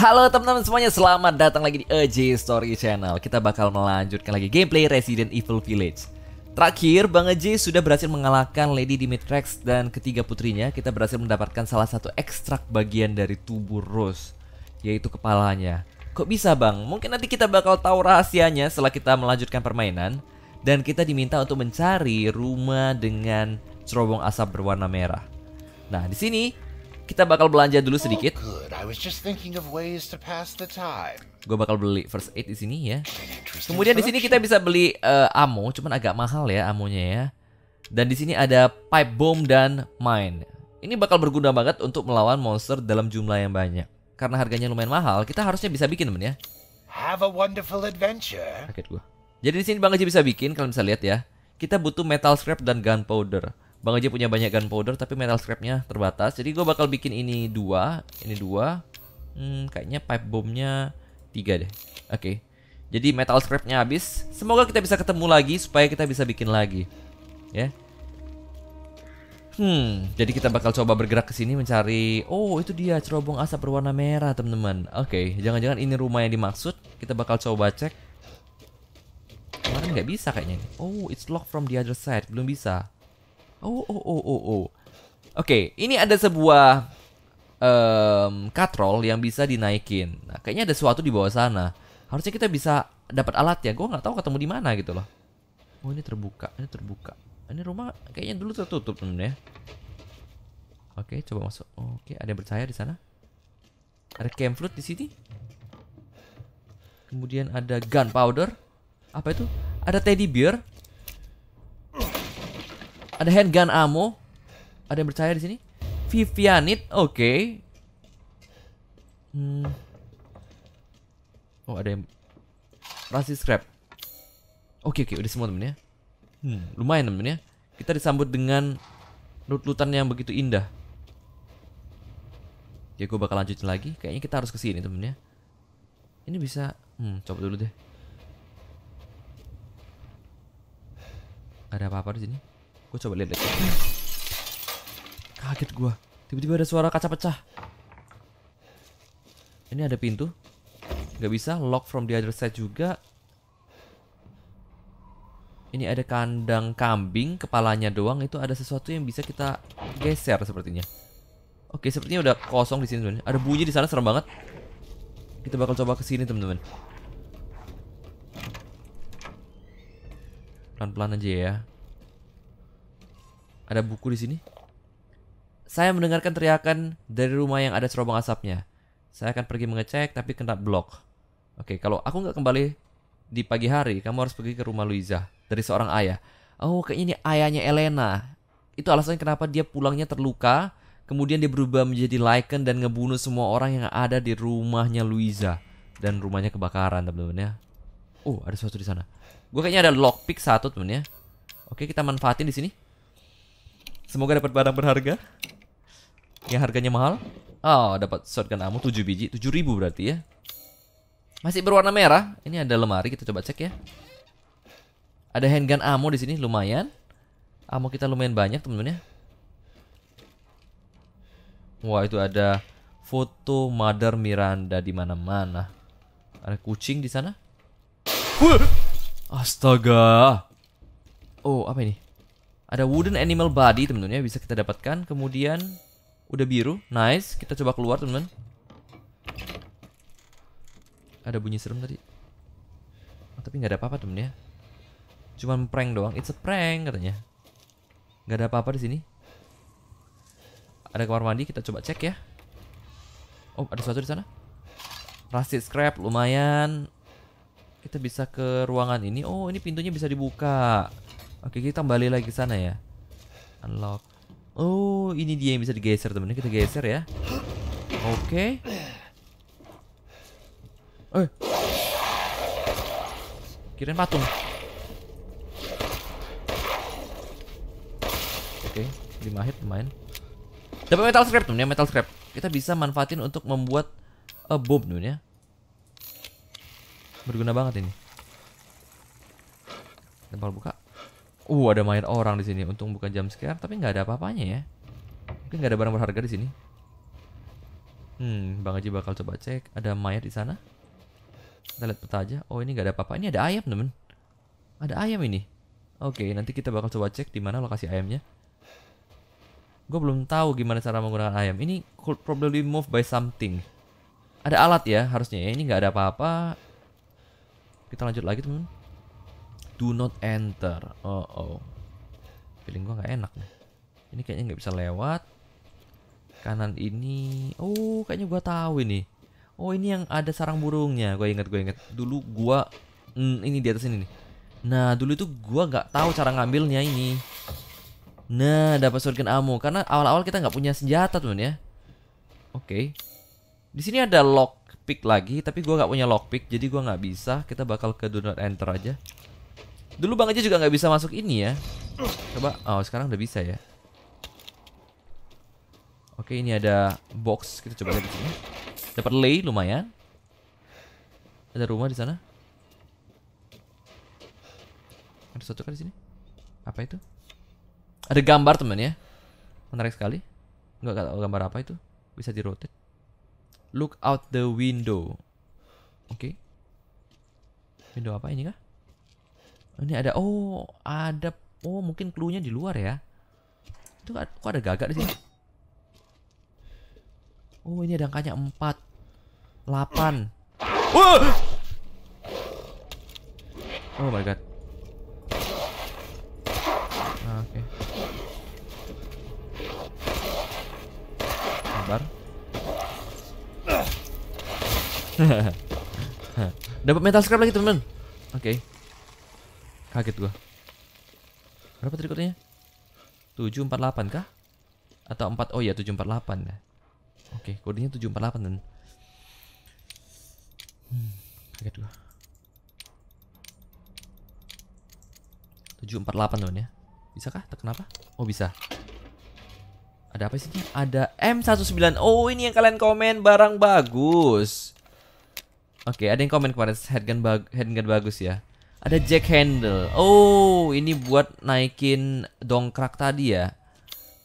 Halo teman-teman semuanya, selamat datang lagi di AJ Story Channel Kita bakal melanjutkan lagi gameplay Resident Evil Village Terakhir, Bang AJ sudah berhasil mengalahkan Lady Dimitrex dan ketiga putrinya Kita berhasil mendapatkan salah satu ekstrak bagian dari tubuh Rose Yaitu kepalanya Kok bisa bang? Mungkin nanti kita bakal tahu rahasianya setelah kita melanjutkan permainan Dan kita diminta untuk mencari rumah dengan cerobong asap berwarna merah Nah, di sini kita bakal belanja dulu oh, sedikit. Gue bakal beli first aid di sini ya. Kemudian di sini kita bisa beli uh, ammo, cuman agak mahal ya amonya ya. Dan di sini ada pipe bomb dan mine. Ini bakal berguna banget untuk melawan monster dalam jumlah yang banyak. Karena harganya lumayan mahal, kita harusnya bisa bikin temen ya. Have a wonderful adventure. Kaget gua. Jadi di sini Bang Gaji bisa bikin, kalian bisa lihat ya. Kita butuh metal scrap dan gunpowder. Bang Oji punya banyak gunpowder tapi metal scrapnya terbatas. Jadi gue bakal bikin ini dua, ini dua. Hmm, kayaknya pipe bomnya tiga deh. Oke. Okay. Jadi metal scrapnya habis. Semoga kita bisa ketemu lagi supaya kita bisa bikin lagi. Ya. Yeah. Hmm, jadi kita bakal coba bergerak ke sini mencari. Oh, itu dia cerobong asap berwarna merah, teman-teman. Oke, okay, jangan-jangan ini rumah yang dimaksud. Kita bakal coba cek. Kemarin nggak bisa kayaknya. Oh, it's locked from the other side. Belum bisa. Oh oh oh oh oh. Oke, okay, ini ada sebuah um, katrol yang bisa dinaikin. Nah, kayaknya ada sesuatu di bawah sana. Harusnya kita bisa dapat alat ya. Gue nggak tahu ketemu di mana gitu loh. Oh ini terbuka, ini terbuka. Ini rumah kayaknya dulu tertutup temen ya. Oke, coba masuk. Oke, ada yang bercahaya di sana. Ada cam flute di sini. Kemudian ada gunpowder. Apa itu? Ada teddy bear. Ada handgun ammo. Ada yang bercahaya di sini? Vivianit, oke. Okay. Hmm. Oh, ada yang Rasi scrap. Oke, okay, oke, okay, udah semua temen ya. Hmm, lumayan temen ya. Kita disambut dengan loot lutan yang begitu indah. Ya, gue bakal lanjutin lagi. Kayaknya kita harus ke sini temen ya. Ini bisa, hmm, coba dulu deh. Ada apa-apa di sini? Gue coba lihat deh. Kaget gue. Tiba-tiba ada suara kaca pecah. Ini ada pintu. Gak bisa. Lock from the other side juga. Ini ada kandang kambing. Kepalanya doang. Itu ada sesuatu yang bisa kita geser sepertinya. Oke, sepertinya udah kosong di sini teman. Ada bunyi di sana serem banget. Kita bakal coba ke sini teman-teman. Pelan-pelan aja ya. Ada buku di sini. Saya mendengarkan teriakan dari rumah yang ada cerobong asapnya. Saya akan pergi mengecek tapi kena blok. Oke, kalau aku nggak kembali di pagi hari, kamu harus pergi ke rumah Luiza dari seorang ayah. Oh, kayaknya ini ayahnya Elena. Itu alasan kenapa dia pulangnya terluka, kemudian dia berubah menjadi Lycan dan ngebunuh semua orang yang ada di rumahnya Luiza dan rumahnya kebakaran, teman-teman ya. Oh, ada sesuatu di sana. Gue kayaknya ada lockpick satu, temen ya. Oke, kita manfaatin di sini. Semoga dapat barang berharga. Yang harganya mahal. Oh, dapat shotgun ammo 7 biji, ribu berarti ya. Masih berwarna merah. Ini ada lemari, kita coba cek ya. Ada handgun ammo di sini lumayan. Ammo kita lumayan banyak, teman-teman ya. Wah, itu ada foto Mother Miranda di mana-mana. Ada kucing di sana. Astaga. Oh, apa ini? Ada wooden animal body temen temen ya bisa kita dapatkan. Kemudian udah biru, nice. Kita coba keluar temen. teman Ada bunyi serem tadi. Oh, tapi nggak ada apa-apa temen ya. Cuman prank doang. It's a prank katanya. Nggak ada apa-apa di sini. Ada kamar mandi kita coba cek ya. Oh ada sesuatu di sana. Rusted scrap lumayan. Kita bisa ke ruangan ini. Oh ini pintunya bisa dibuka. Oke, kita kembali lagi ke sana ya. Unlock. Oh, ini dia yang bisa digeser, teman. teman Kita geser ya. Oke. Eh. Kirain patung. Oke, lima hit main. Dapat metal scrap, teman ya, metal scrap. Kita bisa manfaatin untuk membuat a eh, bomb teman ya. Berguna banget ini. Tempel buka. Uh, ada mayat orang di sini. Untung bukan jam scare, tapi nggak ada apa-apanya ya. Mungkin nggak ada barang berharga di sini. Hmm, Bang Haji bakal coba cek. Ada mayat di sana. Kita lihat peta aja. Oh, ini nggak ada apa-apa. Ini ada ayam, temen. Ada ayam ini. Oke, okay, nanti kita bakal coba cek di mana lokasi ayamnya. Gue belum tahu gimana cara menggunakan ayam. Ini could probably move by something. Ada alat ya harusnya ya. Ini nggak ada apa-apa. Kita lanjut lagi temen. Do not enter. Oh oh. Feeling gua nggak enak nih. Ini kayaknya nggak bisa lewat. Kanan ini. Oh, kayaknya gua tahu ini. Oh, ini yang ada sarang burungnya. Gua inget, gua inget. Dulu gua hmm, ini di atas ini nih. Nah, dulu itu gua nggak tahu cara ngambilnya ini. Nah, dapat shotgun ammo karena awal-awal kita nggak punya senjata, teman ya. Oke. Okay. Di sini ada lock pick lagi, tapi gua nggak punya lockpick. jadi gua nggak bisa. Kita bakal ke do not enter aja. Dulu Bang aja juga nggak bisa masuk ini ya. Coba, oh sekarang udah bisa ya. Oke, ini ada box. Kita coba lihat di sini. Dapat lay lumayan. Ada rumah di sana. Ada satu kan di sini. Apa itu? Ada gambar teman ya. Menarik sekali. Enggak tahu gambar apa itu. Bisa di rotate. Look out the window. Oke. Okay. Window apa ini kah? Ini ada oh, ada oh mungkin clue di luar ya. Itu kok ada gagak di sini? Oh, ini ada angkanya 4 8. Oh my god. Ah, oke. Okay. Sabar. Dapat metal scrap lagi, teman-teman. Oke. Okay. Kaget gua. Berapa tadi 748 kah? Atau 4 Oh iya 748 ya. Oke, kodenya 748 dan Hmm, kaget gua. 748 loh ya. Bisa kah? Kenapa? Oh, bisa. Ada apa sih? Ada M19. Oh, ini yang kalian komen barang bagus. Oke, okay, ada yang komen kemarin headgun bag headgun bagus ya. Ada jack handle. Oh, ini buat naikin dongkrak tadi ya.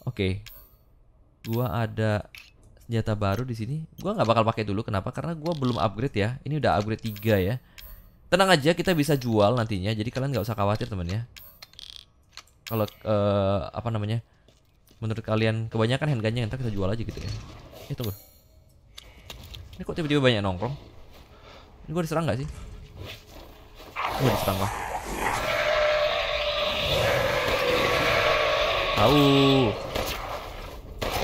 Oke. Okay. Gua ada senjata baru di sini. Gua nggak bakal pakai dulu kenapa? Karena gua belum upgrade ya. Ini udah upgrade 3 ya. Tenang aja kita bisa jual nantinya. Jadi kalian nggak usah khawatir teman ya. Kalau uh, apa namanya? Menurut kalian kebanyakan handgunnya entar kita jual aja gitu ya. Eh tunggu. Ini kok tiba-tiba banyak nongkrong? Ini gua diserang gak sih? gue diserang lah. Au.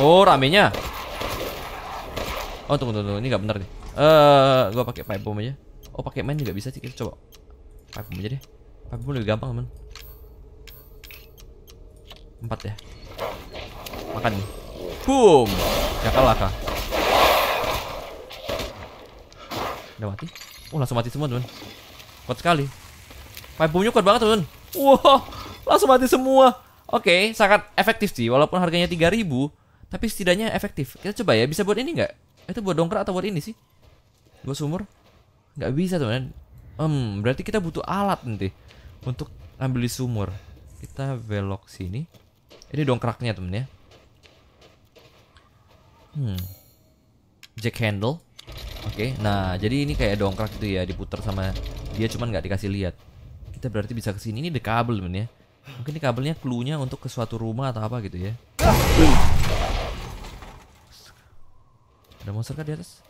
Oh, ramenya. Oh, tunggu, tunggu, Ini gak benar nih. Eh, uh, gua pakai pipe bomb aja. Oh, pake main juga bisa sih. Kita coba pipe bomb aja deh. Pipe bomb lebih gampang, temen Empat ya. Makan nih. Boom. Ya kalah kah. Udah mati. Oh, langsung mati semua, teman. Kuat sekali. Pipe boomnya kuat banget, teman. Wow, langsung mati semua. Oke, okay, sangat efektif sih. Walaupun harganya 3000 tapi setidaknya efektif. Kita coba ya, bisa buat ini nggak? Itu buat dongkrak atau buat ini sih? Buat sumur? Nggak bisa, teman. Hmm, berarti kita butuh alat nanti untuk ambil di sumur. Kita belok sini. Ini dongkraknya, teman-teman ya. Hmm. Jack handle. Oke, okay. nah jadi ini kayak dongkrak gitu ya, diputar sama dia cuman nggak dikasih lihat. Kita berarti bisa kesini. Ini ada kabel men ya. Mungkin ini kabelnya cluenya untuk ke suatu rumah atau apa gitu ya. Ada monster kah di atas?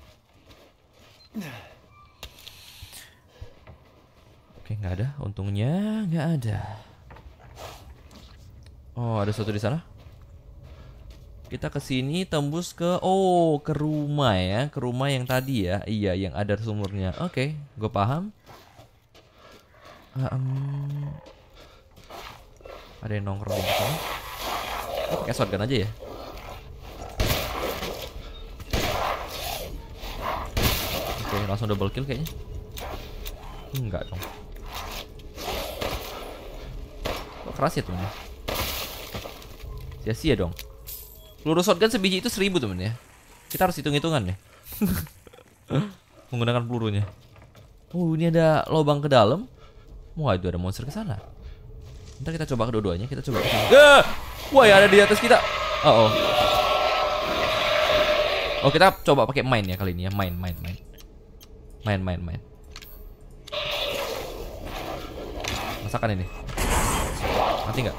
Oke, nggak ada. Untungnya nggak ada. Oh, ada satu di sana. Kita ke sini tembus ke oh, ke rumah ya, ke rumah yang tadi ya. Iya, yang ada sumurnya. Oke, okay, gue paham. Ah, ada yang nongkrong di sana. Oh, pakai shotgun aja ya. Oke, langsung double kill kayaknya. Enggak dong. Kok keras ya, temennya? ya? Sia-sia dong. Peluru shotgun sebiji itu seribu, temen ya. Kita harus hitung-hitungan nih. Menggunakan pelurunya. Oh, ini ada lubang ke dalam. Wah itu ada monster ke sana. Ntar kita coba kedua-duanya, kita coba. Eh, wah ya ada di atas kita. Oh, oh. Oh kita coba pakai main ya kali ini ya, main, main, main, main, main, main. Masakan ini. Mati nggak?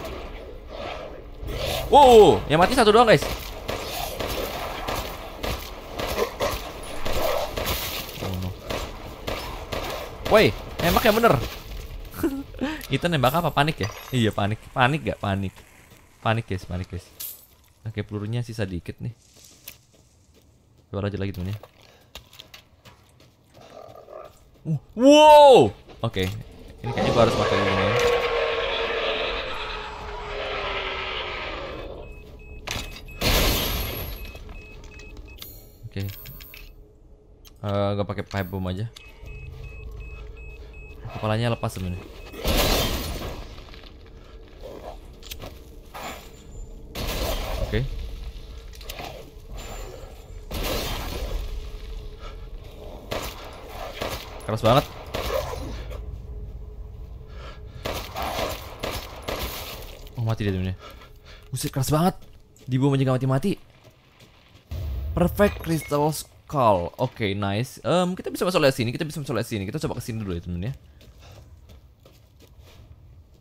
Wow, oh, oh, oh. yang mati satu doang guys. Woi, nembak yang bener. Kita nembak apa? Panik ya? Iya panik. Panik gak? Panik. Panik guys, panik guys. Oke pelurunya sisa dikit nih. Keluar aja lagi temennya. Uh, wow. Oke. Okay. Ini kayaknya gua harus pakai ini. Oke. Okay. Uh, eh, gua pakai pipe bomb aja. Kepalanya lepas sebenarnya. Oke. Okay. Keras banget. Oh, mati dia temennya. Buset, keras banget. Dibu menjaga mati-mati. Perfect Crystal Skull. Oke, okay, nice. Um, kita bisa masuk lewat sini, kita bisa masuk lewat sini. Kita coba ke sini dulu ya, temennya.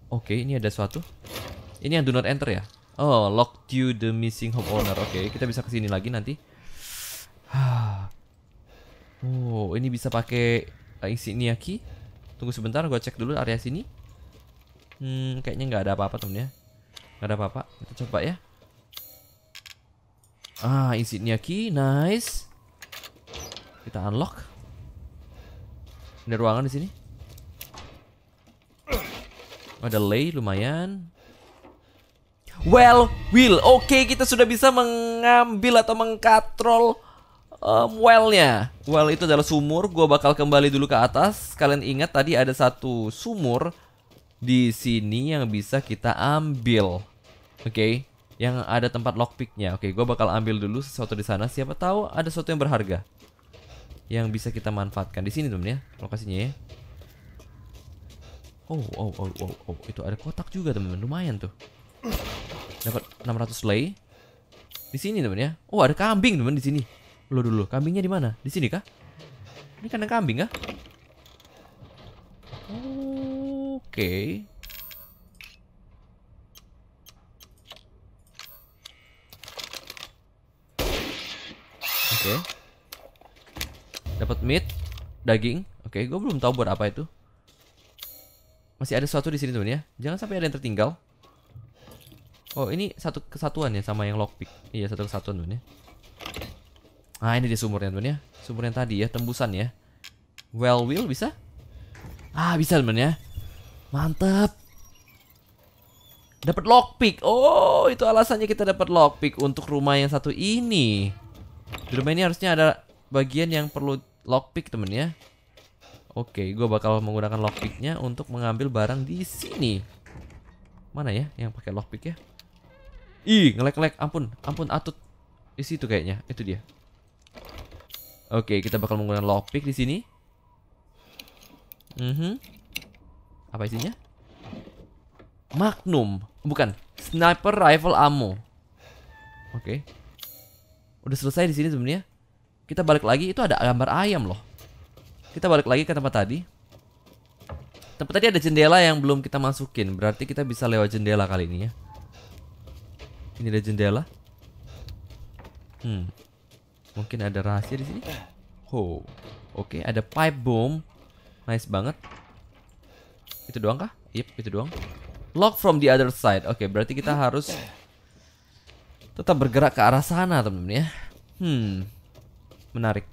Oke, okay, ini ada suatu. Ini yang do not enter ya? Oh, lock you the missing homeowner. Oke, okay, kita bisa kesini lagi nanti. Oh, ini bisa pakai eh, Isiniaki. Tunggu sebentar, gue cek dulu area sini. Hmm, kayaknya nggak ada apa-apa temennya. Nggak ada apa-apa. Kita coba ya. Ah, Isiniaki, nice. Kita unlock. Ada ruangan di sini. Ada lay lumayan. Well Will. Oke, okay, kita sudah bisa mengambil atau mengkatrol um, wellnya. Well itu adalah sumur. Gua bakal kembali dulu ke atas. Kalian ingat tadi ada satu sumur di sini yang bisa kita ambil. Oke. Okay? Yang ada tempat lockpicknya. Oke, okay, gua bakal ambil dulu sesuatu di sana. Siapa tahu ada sesuatu yang berharga yang bisa kita manfaatkan di sini temen ya lokasinya ya. Oh, oh, oh, oh, oh, itu ada kotak juga temen, lumayan tuh. Dapat 600 lei. Di sini teman ya. Oh ada kambing teman di sini. Lo dulu, kambingnya di mana? Di sini kah? Ini kandang kambing kah? Oke. Okay. Oke. Okay. Dapat meat, daging. Oke, okay, gue belum tahu buat apa itu. Masih ada sesuatu di sini teman ya. Jangan sampai ada yang tertinggal. Oh ini satu kesatuan ya sama yang lockpick Iya satu kesatuan temen ya Nah ini dia sumurnya temen ya Sumur yang tadi ya tembusan ya Well will bisa? Ah bisa temen ya Mantep Dapat lockpick Oh itu alasannya kita dapat lockpick untuk rumah yang satu ini Di rumah ini harusnya ada bagian yang perlu lockpick temen ya Oke, gue bakal menggunakan lockpicknya untuk mengambil barang di sini. Mana ya yang pakai lockpick ya? Ih, ngelek-lek. Ampun, ampun atut. Di situ kayaknya. Itu dia. Oke, kita bakal menggunakan lockpick di sini. Mm -hmm. Apa isinya? Magnum. Bukan, sniper rifle ammo. Oke. Udah selesai di sini sebenarnya. Kita balik lagi itu ada gambar ayam loh. Kita balik lagi ke tempat tadi. Tempat tadi ada jendela yang belum kita masukin, berarti kita bisa lewat jendela kali ini ya. Ini ada jendela. Hmm. Mungkin ada rahasia di sini. Oh. Oke, okay, ada pipe bomb. Nice banget. Itu doang kah? Yep, itu doang. Lock from the other side. Oke, okay, berarti kita harus tetap bergerak ke arah sana, teman-teman ya. Hmm. Menarik.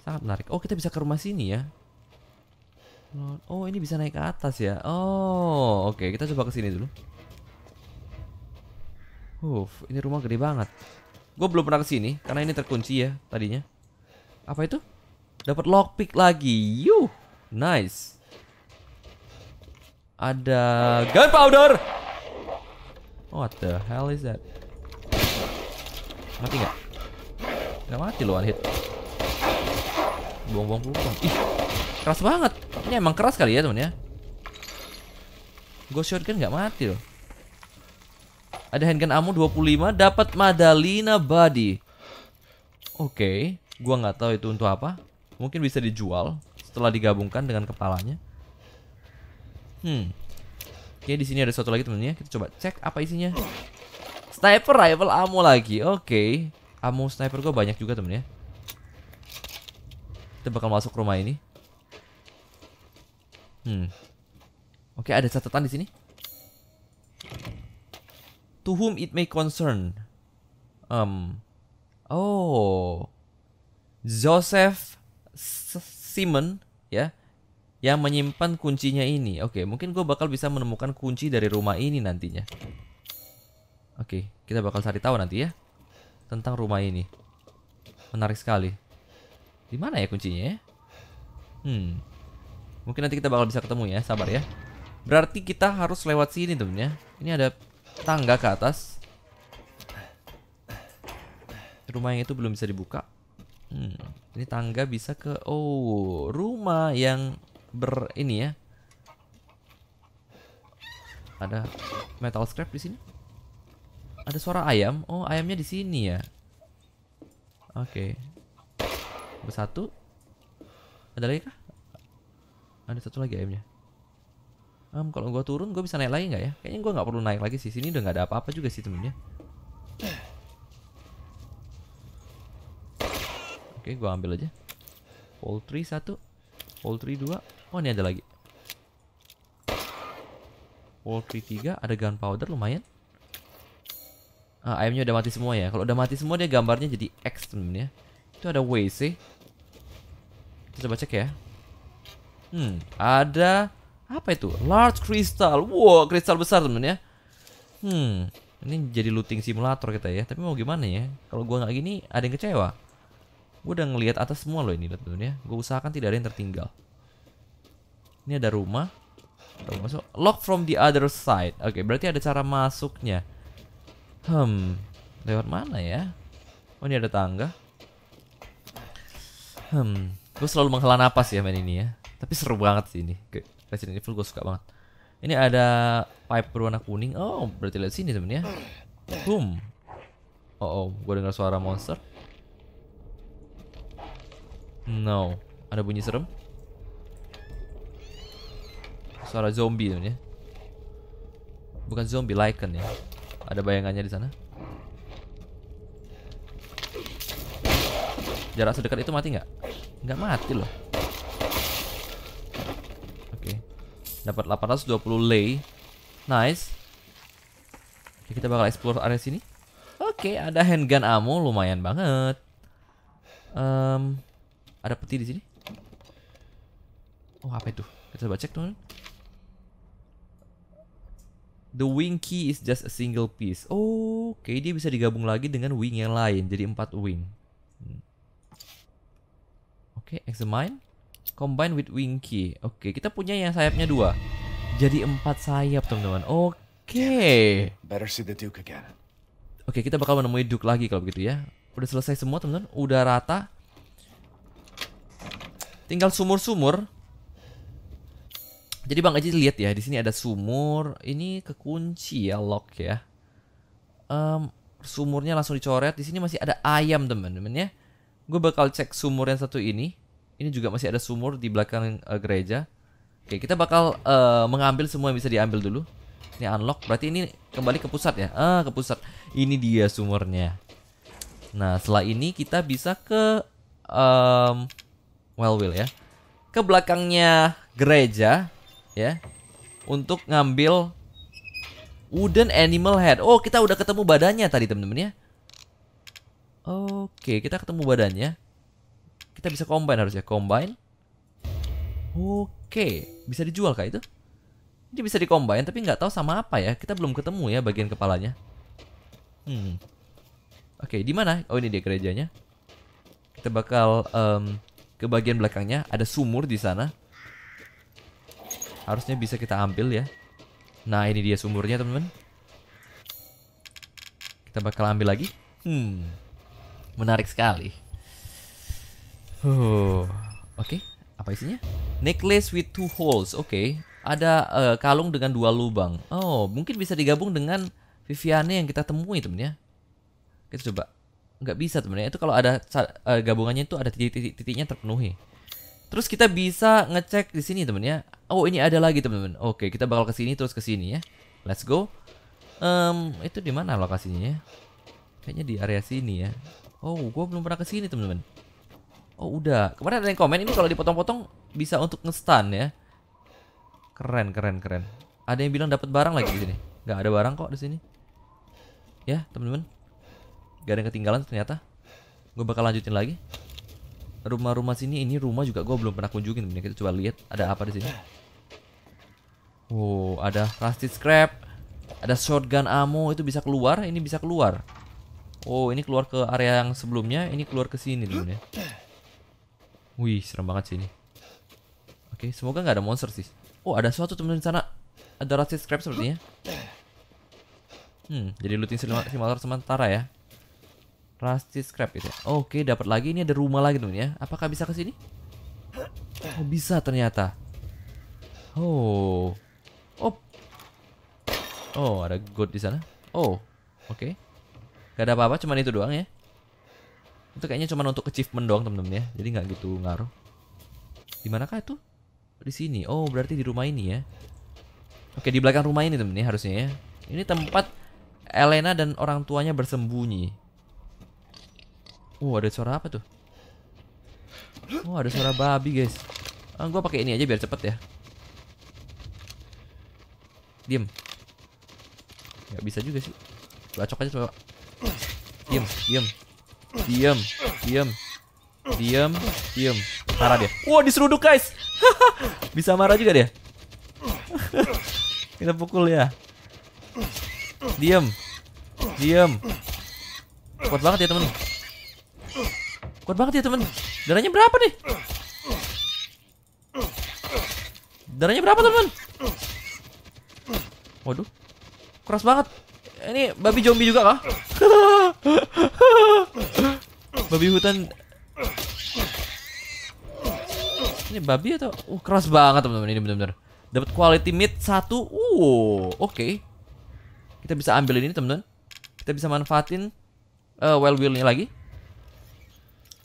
Sangat menarik. Oh, kita bisa ke rumah sini ya. Oh, ini bisa naik ke atas ya. Oh, oke, okay. kita coba ke sini dulu. Uh, ini rumah gede banget. Gue belum pernah kesini karena ini terkunci ya tadinya. Apa itu? Dapat lockpick lagi. Yuh, nice. Ada gunpowder. What the hell is that? Mati nggak? Nggak mati loh one hit. Buang-buang buang. Ih, keras banget. Ini emang keras kali ya temen ya. Gue shotgun nggak mati loh. Ada handgun ammo 25 dapat Madalina Body. Oke, okay. gua nggak tahu itu untuk apa. Mungkin bisa dijual setelah digabungkan dengan kepalanya. Hmm. Oke, okay, di sini ada satu lagi temennya. Kita coba cek apa isinya. Sniper rifle ammo lagi. Oke. Okay. Ammo sniper gua banyak juga temennya. Kita bakal masuk rumah ini. Hmm. Oke, okay, ada catatan di sini to whom it may concern. Um, oh, Joseph Simon ya yang menyimpan kuncinya ini. Oke, okay, mungkin gue bakal bisa menemukan kunci dari rumah ini nantinya. Oke, okay, kita bakal cari tahu nanti ya tentang rumah ini. Menarik sekali. Di mana ya kuncinya? Ya? Hmm, mungkin nanti kita bakal bisa ketemu ya. Sabar ya. Berarti kita harus lewat sini temennya. Ini ada tangga ke atas. Rumah yang itu belum bisa dibuka. Hmm, ini tangga bisa ke oh, rumah yang ber ini ya. Ada metal scrap di sini. Ada suara ayam. Oh, ayamnya di sini ya. Oke. Okay. Satu. Ada lagi kah? Ada satu lagi ayamnya um, kalau gue turun gue bisa naik lagi nggak ya? Kayaknya gue nggak perlu naik lagi sih. Sini udah nggak ada apa-apa juga sih temennya. Oke, gue ambil aja. Poultry satu, poultry dua. Oh ini ada lagi. Poultry tiga, ada gunpowder lumayan. Ah, ayamnya udah mati semua ya. Kalau udah mati semua dia gambarnya jadi X temennya. Itu ada WC. Kita coba cek ya. Hmm, ada apa itu? Large crystal. Wow, kristal besar temen ya. Hmm, ini jadi looting simulator kita ya. Tapi mau gimana ya? Kalau gua nggak gini, ada yang kecewa. gua udah ngelihat atas semua loh ini, tentunya ya. Gue usahakan tidak ada yang tertinggal. Ini ada rumah. Tahu masuk. Lock from the other side. Oke, berarti ada cara masuknya. Hmm, lewat mana ya? Oh, ini ada tangga. Hmm, gua selalu menghela napas ya main ini ya. Tapi seru banget sih ini. Kayak Resident Evil gue suka banget. Ini ada pipe berwarna kuning. Oh, berarti lihat sini temennya. Boom. Oh, oh, gue dengar suara monster. No, ada bunyi serem. Suara zombie temennya. Bukan zombie, lichen ya. Ada bayangannya di sana. Jarak sedekat itu mati nggak? Nggak mati loh. Dapat 820 lei. Nice. Jadi kita bakal explore area sini. Oke, ada handgun ammo lumayan banget. Um, ada peti di sini. Oh, apa itu? Kita coba cek dulu. The wing key is just a single piece. Oh, oke okay. dia bisa digabung lagi dengan wing yang lain. Jadi 4 wing. Hmm. Oke, okay, examine. Combine with Winky. Oke, okay, kita punya yang sayapnya dua. Jadi empat sayap, teman-teman. Oke. Better see the Duke again. Oke, kita bakal menemui Duke lagi kalau begitu ya. Udah selesai semua, teman-teman. Udah rata. Tinggal sumur-sumur. Jadi Bang Aji lihat ya, di sini ada sumur. Ini kekunci ya, lock ya. Um, sumurnya langsung dicoret. Di sini masih ada ayam, teman-teman ya. Gue bakal cek sumur yang satu ini ini juga masih ada sumur di belakang uh, gereja. Oke, kita bakal uh, mengambil semua yang bisa diambil dulu. Ini unlock, berarti ini kembali ke pusat ya. Ah, ke pusat. Ini dia sumurnya. Nah, setelah ini kita bisa ke um, well ya. Ke belakangnya gereja ya. Untuk ngambil wooden animal head. Oh, kita udah ketemu badannya tadi, teman-teman ya. Oke, kita ketemu badannya kita bisa combine harusnya. Combine. Oke. Bisa dijual kah itu? Ini bisa dikombain tapi nggak tahu sama apa ya. Kita belum ketemu ya bagian kepalanya. Hmm. Oke, okay, di mana? Oh, ini dia gerejanya. Kita bakal um, ke bagian belakangnya. Ada sumur di sana. Harusnya bisa kita ambil ya. Nah, ini dia sumurnya, teman-teman. Kita bakal ambil lagi. Hmm. Menarik sekali. Huh. Oke, okay. apa isinya? Necklace with two holes. Oke, okay. ada uh, kalung dengan dua lubang. Oh, mungkin bisa digabung dengan Viviane yang kita temui temen ya. Kita coba. Nggak bisa temen ya. Itu kalau ada uh, gabungannya itu ada titik-titiknya terpenuhi. Terus kita bisa ngecek di sini temen ya. Oh, ini ada lagi temen-temen. Oke, okay, kita bakal ke sini terus ke sini ya. Let's go. Um, itu di mana lokasinya ya? Kayaknya di area sini ya. Oh, gua belum pernah ke sini temen-temen. Oh udah. Kemarin ada yang komen ini kalau dipotong-potong bisa untuk ngestan ya. Keren keren keren. Ada yang bilang dapat barang lagi di sini. Gak ada barang kok di sini. Ya temen-temen Gak ada yang ketinggalan ternyata. Gue bakal lanjutin lagi. Rumah-rumah sini ini rumah juga gue belum pernah kunjungin. Temen. Kita coba lihat ada apa di sini. Oh ada rusted scrap. Ada shotgun ammo itu bisa keluar. Ini bisa keluar. Oh ini keluar ke area yang sebelumnya. Ini keluar ke sini dulu ya. Wih, serem banget sih ini. Oke, semoga nggak ada monster sih. Oh, ada suatu teman di sana. Ada rusty scrap sepertinya. Hmm, jadi looting simulator sementara ya. Rusty scrap itu. Ya. Oke, okay, dapat lagi. Ini ada rumah lagi ya. Apakah bisa ke sini? Oh, bisa ternyata. Oh. Oh. Oh, ada god di sana. Oh, oke. Okay. Gak ada apa-apa, cuman itu doang ya itu kayaknya cuma untuk achievement doang temen-temen ya jadi nggak gitu ngaruh kah itu di sini oh berarti di rumah ini ya oke di belakang rumah ini temen ya harusnya ya ini tempat Elena dan orang tuanya bersembunyi Oh ada suara apa tuh Oh ada suara babi guys ah, Gue pakai ini aja biar cepet ya Diem Gak bisa juga sih Bacok aja coba Diem, diem Diam, diam, diam, diam. Marah dia. Wah, wow, diseruduk guys. Bisa marah juga dia. Kita pukul ya. Diam, diam. Kuat banget ya temen. Kuat banget ya temen. Darahnya berapa nih? Darahnya berapa temen? Waduh, keras banget. Ini babi zombie juga kah? babi hutan ini babi atau uh keras banget teman-teman ini benar-benar dapat quality meat satu uh oke okay. kita bisa ambil ini teman-teman kita bisa manfaatin uh, well wheelnya lagi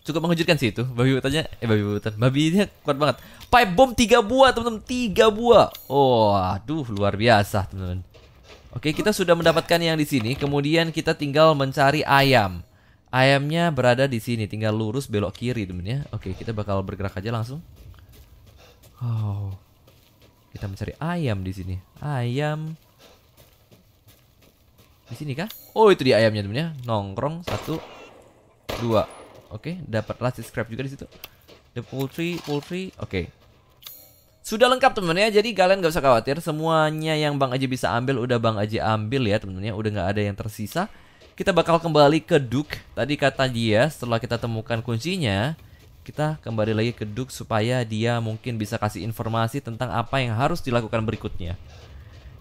cukup mengejutkan sih itu babi hutannya eh babi hutan babinya kuat banget pipe bomb tiga buah teman-teman tiga buah oh aduh luar biasa teman-teman oke okay, kita sudah mendapatkan yang di sini kemudian kita tinggal mencari ayam Ayamnya berada di sini, tinggal lurus belok kiri temen ya. Oke, kita bakal bergerak aja langsung. Oh, kita mencari ayam di sini. Ayam di sini kah? Oh itu dia ayamnya temen ya. Nongkrong satu, dua. Oke, dapat subscribe scrap juga di situ. The poultry, poultry. Oke, sudah lengkap temennya, jadi kalian gak usah khawatir Semuanya yang Bang Aji bisa ambil Udah Bang Aji ambil ya temennya Udah gak ada yang tersisa kita bakal kembali ke Duke. Tadi kata dia setelah kita temukan kuncinya, kita kembali lagi ke Duke supaya dia mungkin bisa kasih informasi tentang apa yang harus dilakukan berikutnya.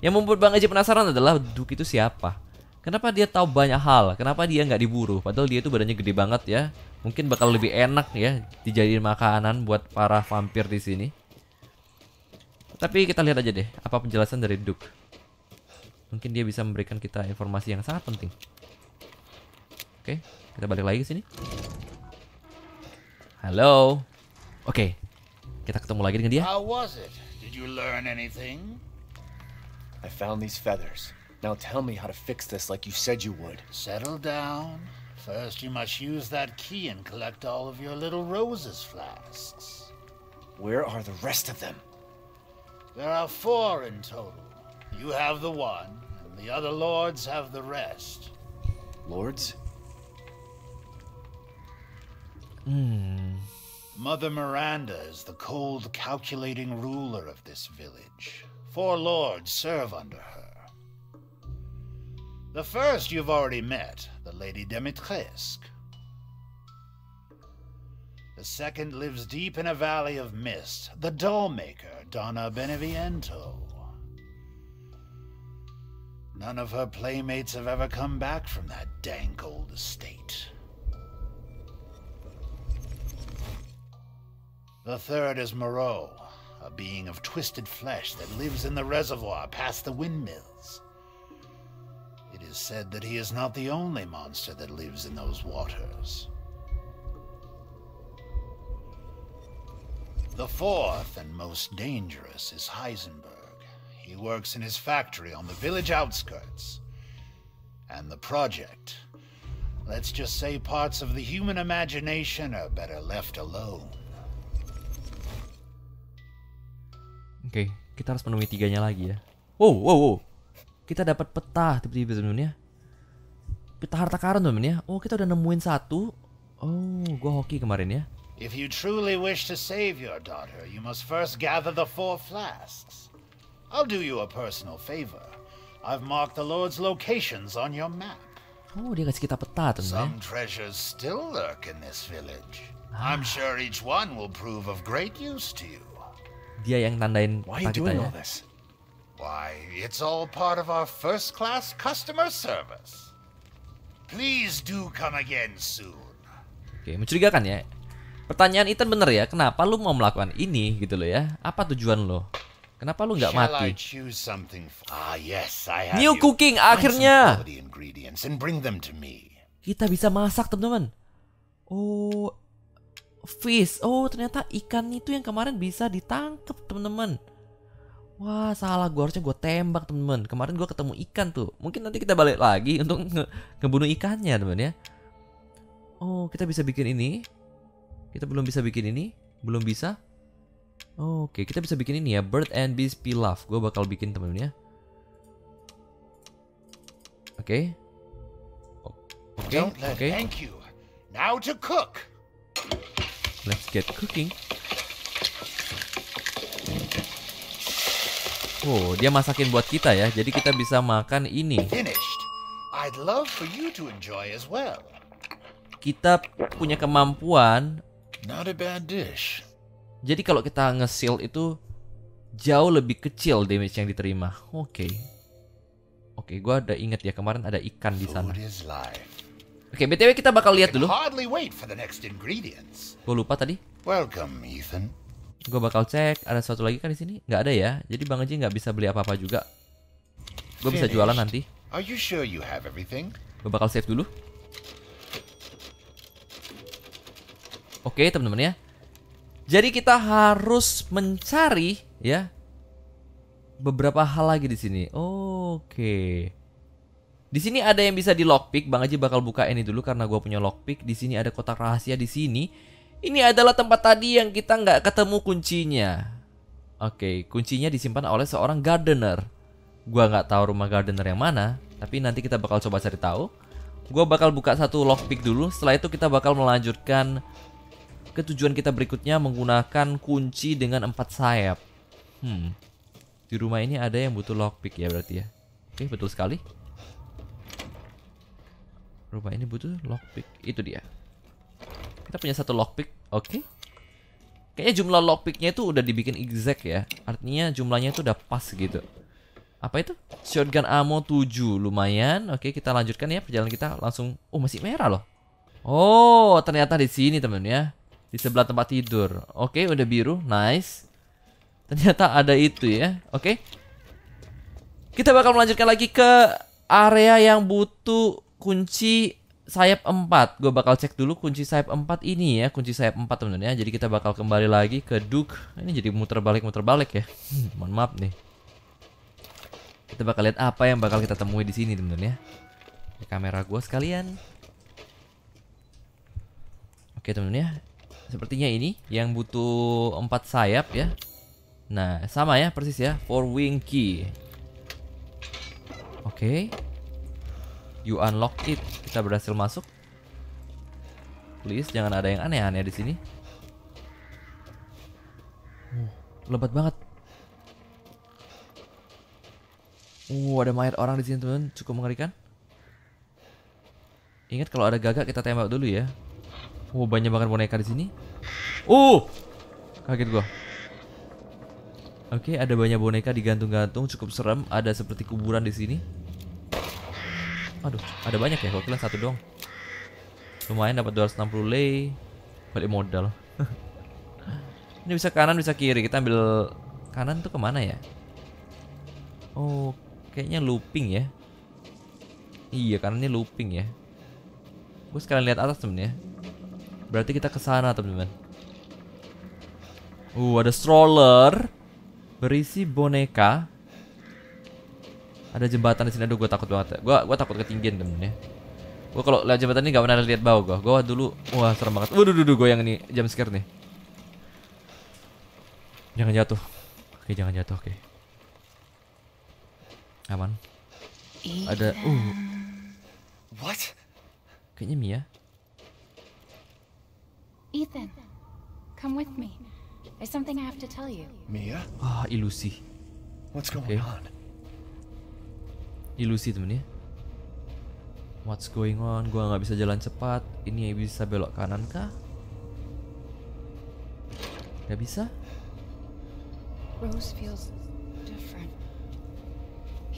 Yang membuat Bang Eji penasaran adalah Duke itu siapa? Kenapa dia tahu banyak hal? Kenapa dia nggak diburu? Padahal dia itu badannya gede banget ya. Mungkin bakal lebih enak ya dijadiin makanan buat para vampir di sini. Tapi kita lihat aja deh apa penjelasan dari Duke. Mungkin dia bisa memberikan kita informasi yang sangat penting. Oke, okay, kita balik lagi ke sini. Halo. Oke. Okay, kita ketemu lagi dengan dia. How was it? Did you learn anything? I found these feathers. Now tell me how to fix this like you said you would. Settle down. First you must use that key and collect all of your little roses flasks. Where are the rest of them? There are four in total. You have the one, and the other lords have the rest. Lords? Hmm. Mother Miranda is the cold, calculating ruler of this village. Four lords serve under her. The first you've already met, the Lady Demetresque. The second lives deep in a valley of mist, the dollmaker, Donna Beneviento. None of her playmates have ever come back from that dank old estate. The third is Moreau, a being of twisted flesh that lives in the reservoir past the windmills. It is said that he is not the only monster that lives in those waters. The fourth and most dangerous is Heisenberg. He works in his factory on the village outskirts. And the project. Let's just say parts of the human imagination are better left alone. Oke, okay, kita harus menemui tiganya lagi ya. Wow, wow, wow. Kita dapat peta tiba-tiba sebenarnya. Peta harta karun teman ya. Oh, kita udah nemuin satu. Oh, gua hoki kemarin ya. If you truly wish to save your daughter, you must first gather the four flasks. I'll do you a personal favor. I've marked the Lord's locations on your map. Oh, dia kasih kita peta tuh. Ya. Some treasures still lurk in this village. Ah. I'm sure each one will prove of great use to you dia yang nandain paketnya. Why, it's Oke, mencurigakan ya. Pertanyaan Ethan bener ya, kenapa lu mau melakukan ini gitu loh ya? Apa tujuan lo? Kenapa lu nggak mati? Ah, yes, New cooking akhirnya. Kita bisa masak teman-teman. Oh, fish. Oh, ternyata ikan itu yang kemarin bisa ditangkap, teman-teman. Wah, salah gue harusnya gue tembak, teman-teman. Kemarin gue ketemu ikan tuh. Mungkin nanti kita balik lagi untuk nge ngebunuh ikannya, teman ya. Oh, kita bisa bikin ini. Kita belum bisa bikin ini. Belum bisa. Oke, kita bisa bikin ini ya. Bird and beast Pilaf. Gue bakal bikin, teman-teman ya. Oke. Okay. Oke, okay. oke. Okay. Thank you. Now to cook. Let's get cooking. Oh, dia masakin buat kita ya. Jadi kita bisa makan ini. I'd love for you to enjoy as well. Kita punya kemampuan. Not a bad dish. Jadi kalau kita nge ngesil itu jauh lebih kecil damage yang diterima. Oke. Okay. Oke, okay, gua ada ingat ya kemarin ada ikan di sana. Oke, okay, BTW kita bakal lihat dulu. Gue lupa tadi. Welcome, Ethan. Gue bakal cek ada sesuatu lagi kan di sini? Gak ada ya. Jadi Bang Aji nggak bisa beli apa-apa juga. Gue bisa jualan nanti. Are Gue bakal save dulu. Oke, okay, teman-teman ya. Jadi kita harus mencari ya beberapa hal lagi di sini. Oke. Okay. Di sini ada yang bisa di lockpick, Bang Aji bakal buka ini dulu karena gue punya lockpick. Di sini ada kotak rahasia di sini. Ini adalah tempat tadi yang kita nggak ketemu kuncinya. Oke, kuncinya disimpan oleh seorang gardener. gue nggak tahu rumah gardener yang mana, tapi nanti kita bakal coba cari tahu. gue bakal buka satu lockpick dulu. Setelah itu kita bakal melanjutkan ke tujuan kita berikutnya menggunakan kunci dengan empat sayap. Hmm, di rumah ini ada yang butuh lockpick ya berarti ya. Oke, betul sekali. Rumah ini butuh lockpick. Itu dia. Kita punya satu lockpick. Oke. Okay. Kayaknya jumlah lockpicknya itu udah dibikin exact ya. Artinya jumlahnya itu udah pas gitu. Apa itu? Shotgun ammo 7. Lumayan. Oke, okay, kita lanjutkan ya perjalanan kita langsung. Oh, masih merah loh. Oh, ternyata di sini temen ya. Di sebelah tempat tidur. Oke, okay, udah biru. Nice. Ternyata ada itu ya. Oke. Okay. Kita bakal melanjutkan lagi ke area yang butuh kunci sayap 4. Gue bakal cek dulu kunci sayap 4 ini ya, kunci sayap 4 teman-teman ya. Jadi kita bakal kembali lagi ke Duke. Ini jadi muter balik-muter balik ya. Hmm, mohon maaf nih. Kita bakal lihat apa yang bakal kita temui di sini teman-teman ya. Kamera gue sekalian. Oke teman-teman ya. Sepertinya ini yang butuh 4 sayap ya. Nah, sama ya persis ya, four wing key. Oke. Okay. You unlock it. Kita berhasil masuk. Please jangan ada yang aneh-aneh di sini. Uh, lebat banget. Uh, ada mayat orang di sini, teman. Cukup mengerikan. Ingat kalau ada gagak kita tembak dulu ya. Uh, banyak banget boneka di sini. Uh, kaget gua. Oke, okay, ada banyak boneka digantung-gantung, cukup serem. Ada seperti kuburan di sini. Aduh, ada banyak ya. Gua kira satu doang. Lumayan dapat 260 lei. Balik modal. Ini bisa kanan, bisa kiri. Kita ambil kanan tuh kemana ya? Oh, kayaknya looping ya. Iya, kanannya looping ya. Gue sekalian lihat atas temen ya. Berarti kita ke sana, teman-teman. Uh, ada stroller berisi boneka ada jembatan di sini. Aduh, gue takut banget. Gue ya. gue takut ketinggian temen ya. Gue kalau lihat jembatan ini gak pernah lihat bawah gue. Gue dulu, wah serem banget. Waduh, duduh gue yang ini jam scare nih. Jangan jatuh. Oke, jangan jatuh. Oke. Aman. Iya. Ada. Uh. What? Kayaknya Mia. Ethan, come with me. There's something I have to tell you. Mia? Ah, ilusi. What's going on? ilusi temen ya what's going on gua nggak bisa jalan cepat ini bisa belok kanan kah Gak bisa Rose feels different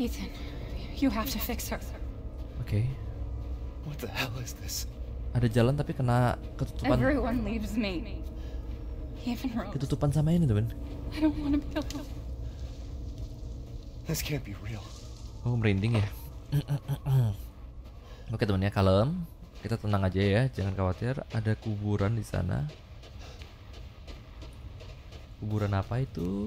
Ethan you have to fix her oke okay. what the hell is this ada jalan tapi kena ketutupan everyone leaves me even Rose ketutupan sama ini temen I don't want to be alone this can't be real Oh merinding ya. Oke temennya kalem, kita tenang aja ya, jangan khawatir. Ada kuburan di sana. Kuburan apa itu?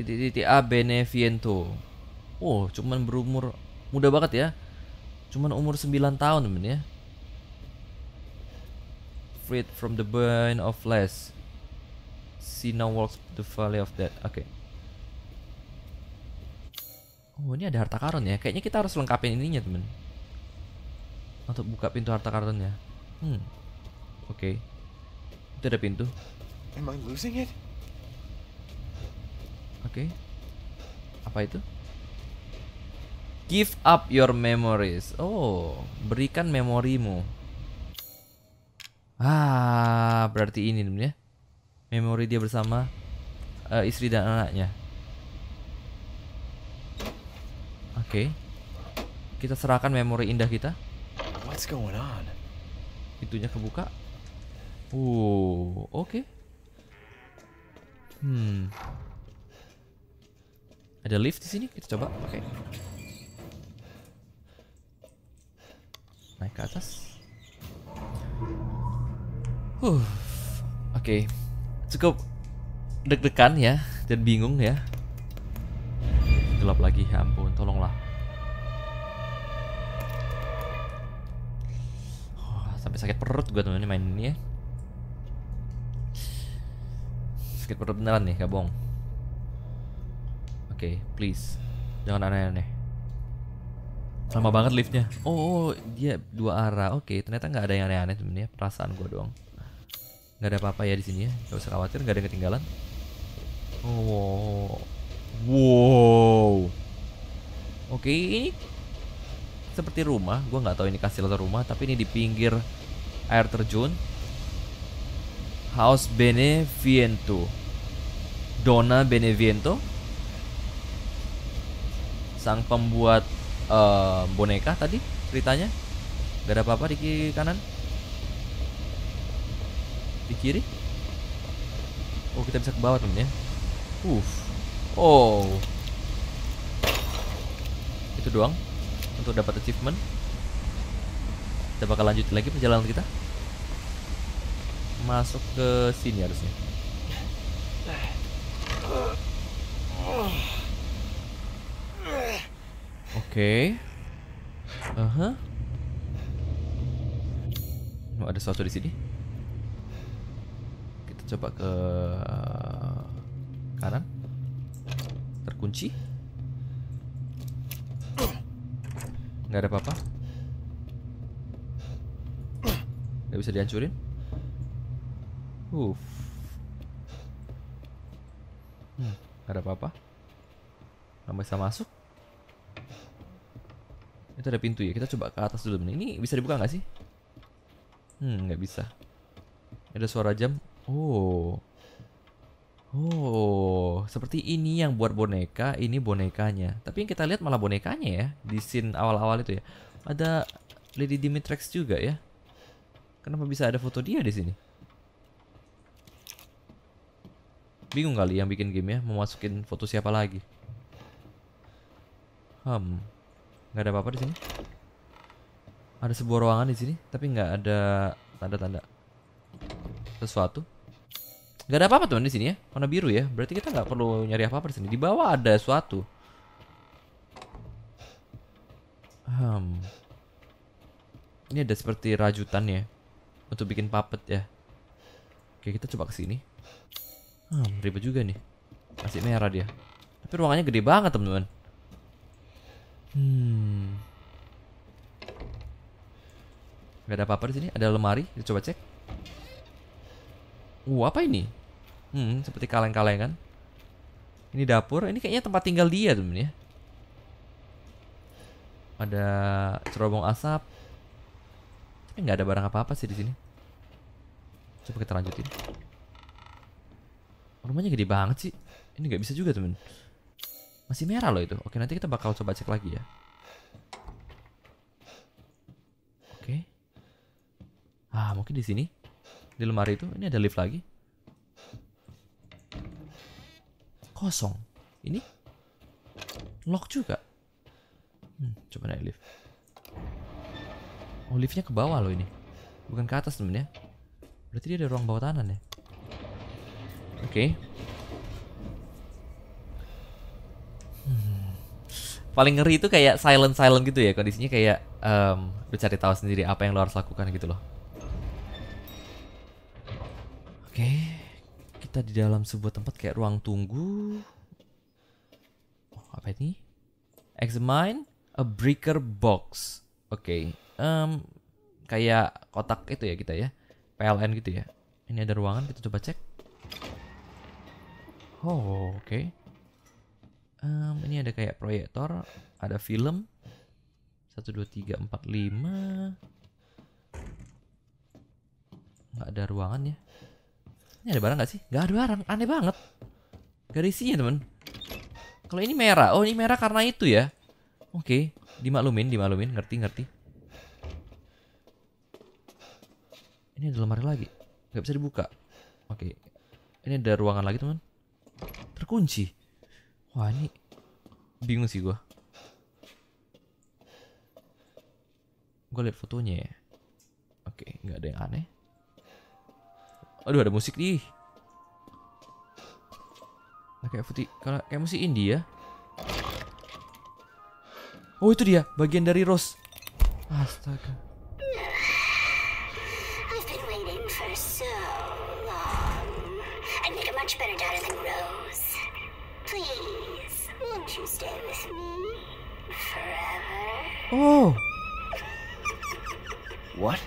Titik titik A Beneviento. Oh, cuman berumur muda banget ya. Cuman umur 9 tahun temen ya. Freed from the burn of flesh. She now walks the valley of death. Oke. Okay. Oh ini ada harta karun ya. Kayaknya kita harus lengkapin ininya temen. Untuk buka pintu harta karunnya. Hmm. Oke. Okay. Itu ada pintu. Am I losing it? Oke. Okay. Apa itu? Give up your memories. Oh, berikan memorimu. Ah, berarti ini temen ya. Memori dia bersama uh, istri dan anaknya. Oke. Kita serahkan memori indah kita. What's going on? Itunya kebuka. Uh, oke. Hmm. Ada lift di sini? Kita coba. Oke. Naik ke atas. Huh. Oke. Cukup deg-degan ya dan bingung ya gelap lagi ya ampun tolonglah oh, sampai sakit perut gue temen main ini ya sakit perut beneran nih gak bohong oke okay, please jangan aneh-aneh lama banget liftnya oh, oh, oh dia dua arah oke okay, ternyata nggak ada yang aneh-aneh ya, perasaan gue doang nggak ada apa-apa ya di sini ya gak usah khawatir nggak ada yang ketinggalan oh Wow. Oke, ini seperti rumah. Gue nggak tahu ini kastil atau rumah, tapi ini di pinggir air terjun. House Beneviento. Dona Beneviento. Sang pembuat uh, boneka tadi ceritanya. Gak ada apa-apa di kiri kanan. Di kiri. Oh, kita bisa ke bawah temen ya. Uff. Oh. Itu doang untuk dapat achievement. Kita bakal lanjut lagi perjalanan kita. Masuk ke sini harusnya. Oke. Okay. Uh -huh. Oh, ada sesuatu di sini. Kita coba ke kanan terkunci nggak ada apa-apa nggak bisa dihancurin Uff. Hmm, nggak ada apa-apa nggak bisa masuk itu ada pintu ya kita coba ke atas dulu ini bisa dibuka nggak sih hmm nggak bisa ada suara jam oh Oh, seperti ini yang buat boneka, ini bonekanya. Tapi yang kita lihat malah bonekanya ya di scene awal-awal itu ya. Ada Lady Dimitrix juga ya. Kenapa bisa ada foto dia di sini? Bingung kali yang bikin game ya, mau foto siapa lagi. Hmm, nggak ada apa-apa di sini. Ada sebuah ruangan di sini, tapi nggak ada tanda-tanda sesuatu. Gak ada apa-apa teman di sini ya. Warna biru ya. Berarti kita nggak perlu nyari apa-apa di sini. Di bawah ada suatu. Hmm. Ini ada seperti rajutannya untuk bikin puppet ya. Oke, kita coba ke sini. Hmm, ribet juga nih. Masih merah dia. Tapi ruangannya gede banget, teman-teman. Hmm. Gak ada apa-apa di sini. Ada lemari. Kita coba cek. Uh, apa ini? Hmm, seperti kaleng kaleng kan? Ini dapur, ini kayaknya tempat tinggal dia temen ya. Ada cerobong asap. Tapi nggak ada barang apa-apa sih di sini. Coba kita lanjutin. Rumahnya gede banget sih. Ini nggak bisa juga temen. Masih merah loh itu. Oke nanti kita bakal coba cek lagi ya. Oke. Ah mungkin di sini di lemari itu ini ada lift lagi. kosong. Ini lock juga. Hmm, coba naik lift. Oh, liftnya ke bawah loh ini. Bukan ke atas temen ya. Berarti dia ada ruang bawah tanah ya. Oke. Okay. Hmm. Paling ngeri itu kayak silent-silent gitu ya. Kondisinya kayak um, lu cari tahu sendiri apa yang lo harus lakukan gitu loh. Oke. Okay kita di dalam sebuah tempat kayak ruang tunggu. Oh, apa ini? Examine a breaker box. Oke. Okay. Um, kayak kotak itu ya kita ya. PLN gitu ya. Ini ada ruangan, kita coba cek. Oh, oke. Okay. Um, ini ada kayak proyektor, ada film. 1 2 3 4 5 nggak ada ruangan ya ini ada barang gak sih? Gak ada barang, aneh banget Gak ada isinya temen Kalau ini merah, oh ini merah karena itu ya Oke, okay. dimaklumin, dimaklumin, ngerti, ngerti Ini ada lemari lagi Gak bisa dibuka Oke, okay. ini ada ruangan lagi teman Terkunci Wah ini Bingung sih gue Gue liat fotonya ya Oke, okay, nggak ada yang aneh Aduh ada musik nih. Nah, kayak putih, kalau kayak musik India. Ya. Oh itu dia, bagian dari Rose. Astaga. Oh. What?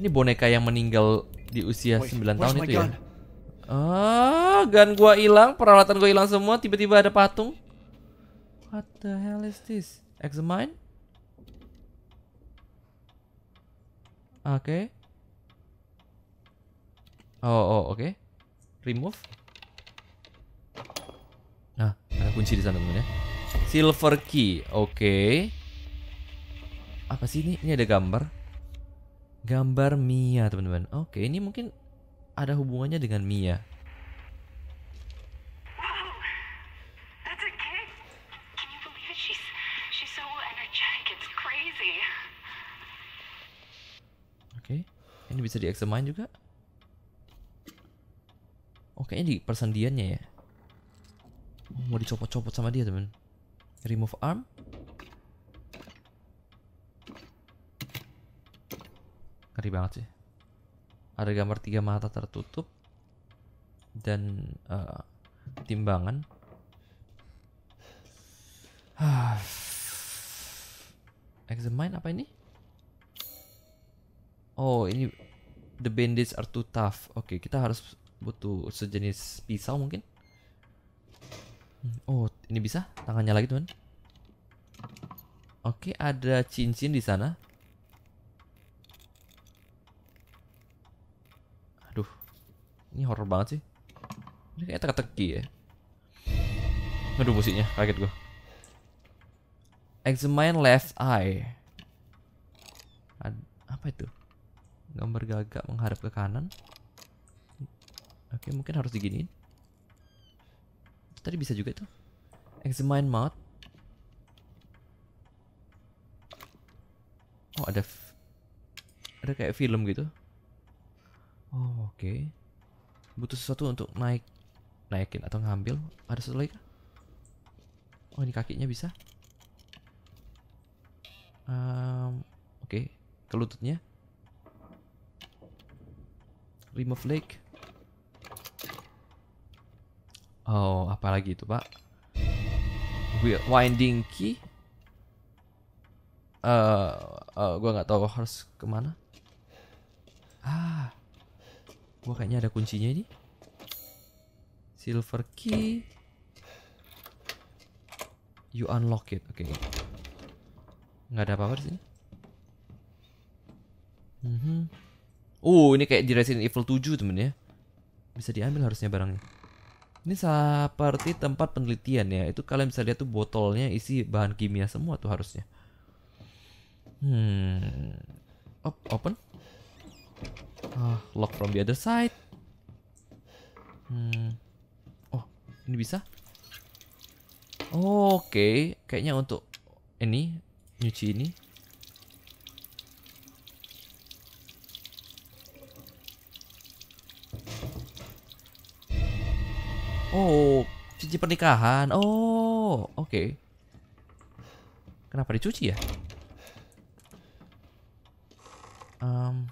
Ini boneka yang meninggal di usia 9 tahun itu ya. Ah, gun gua hilang, peralatan gua hilang semua, tiba-tiba ada patung. What the hell is this? Examine? Oke. Okay. Oh, oh, oke. Okay. Remove. Nah, ada kunci di sana temen ya. Silver key. Oke. Okay. Apa sih ini? Ini ada gambar. Gambar Mia, teman-teman. Oke, ini mungkin ada hubungannya dengan Mia. Oke, ini bisa diexamine juga. Oke, oh, ini di persendiannya ya. mau dicopot-copot sama dia, teman. Remove arm. ngeri banget sih ada gambar tiga mata tertutup dan uh, timbangan examine apa ini oh ini the bandits are too tough oke okay, kita harus butuh sejenis pisau mungkin hmm, oh ini bisa tangannya lagi tuan oke okay, ada cincin di sana Ini horror banget sih. Ini kayak teka-teki ya. Aduh musiknya, kaget gue. Examine left eye. Ad, apa itu? Gambar gagak menghadap ke kanan. Oke, mungkin harus diginiin. Tadi bisa juga tuh. Examine mouth. Oh, ada ada kayak film gitu. Oh, oke. Okay butuh sesuatu untuk naik naikin atau ngambil ada sesuatu lagi kah? oh ini kakinya bisa um, oke okay. ke lututnya remove leg oh apalagi itu pak winding key eh uh, uh, eh, gue nggak tahu harus kemana ah Gua kayaknya ada kuncinya ini. Silver key. You unlock it. Oke. Okay. Nggak ada apa-apa di sini. Mm -hmm. Uh, ini kayak di Resident Evil 7, temen ya. Bisa diambil harusnya barangnya. Ini seperti tempat penelitian ya. Itu kalian bisa lihat tuh botolnya isi bahan kimia semua tuh harusnya. Hmm. Op open. Ah, lock from the other side. Hmm. Oh, ini bisa? Oke, okay. kayaknya untuk ini nyuci ini. Oh, cuci pernikahan. Oh, oke. Okay. Kenapa dicuci ya? Um,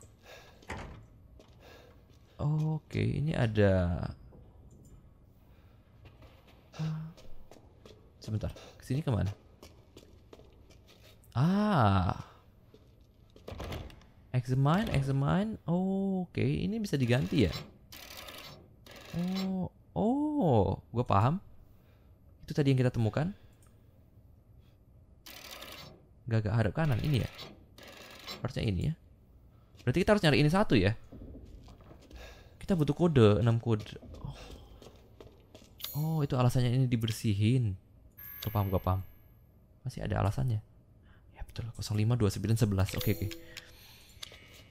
Oke, okay. ini ada. Sebentar, kesini kemana? Ah, examine, examine. Oh, Oke, okay. ini bisa diganti ya? Oh, oh, gue paham. Itu tadi yang kita temukan. Gagak hadap kanan ini ya? Harusnya ini ya. Berarti kita harus nyari ini satu ya? Kita butuh kode, 6 kode. Oh, itu alasannya ini dibersihin. Gak paham, gak paham. Masih ada alasannya. Ya betul, 05, 29, 11. Oke, okay, oke. Okay.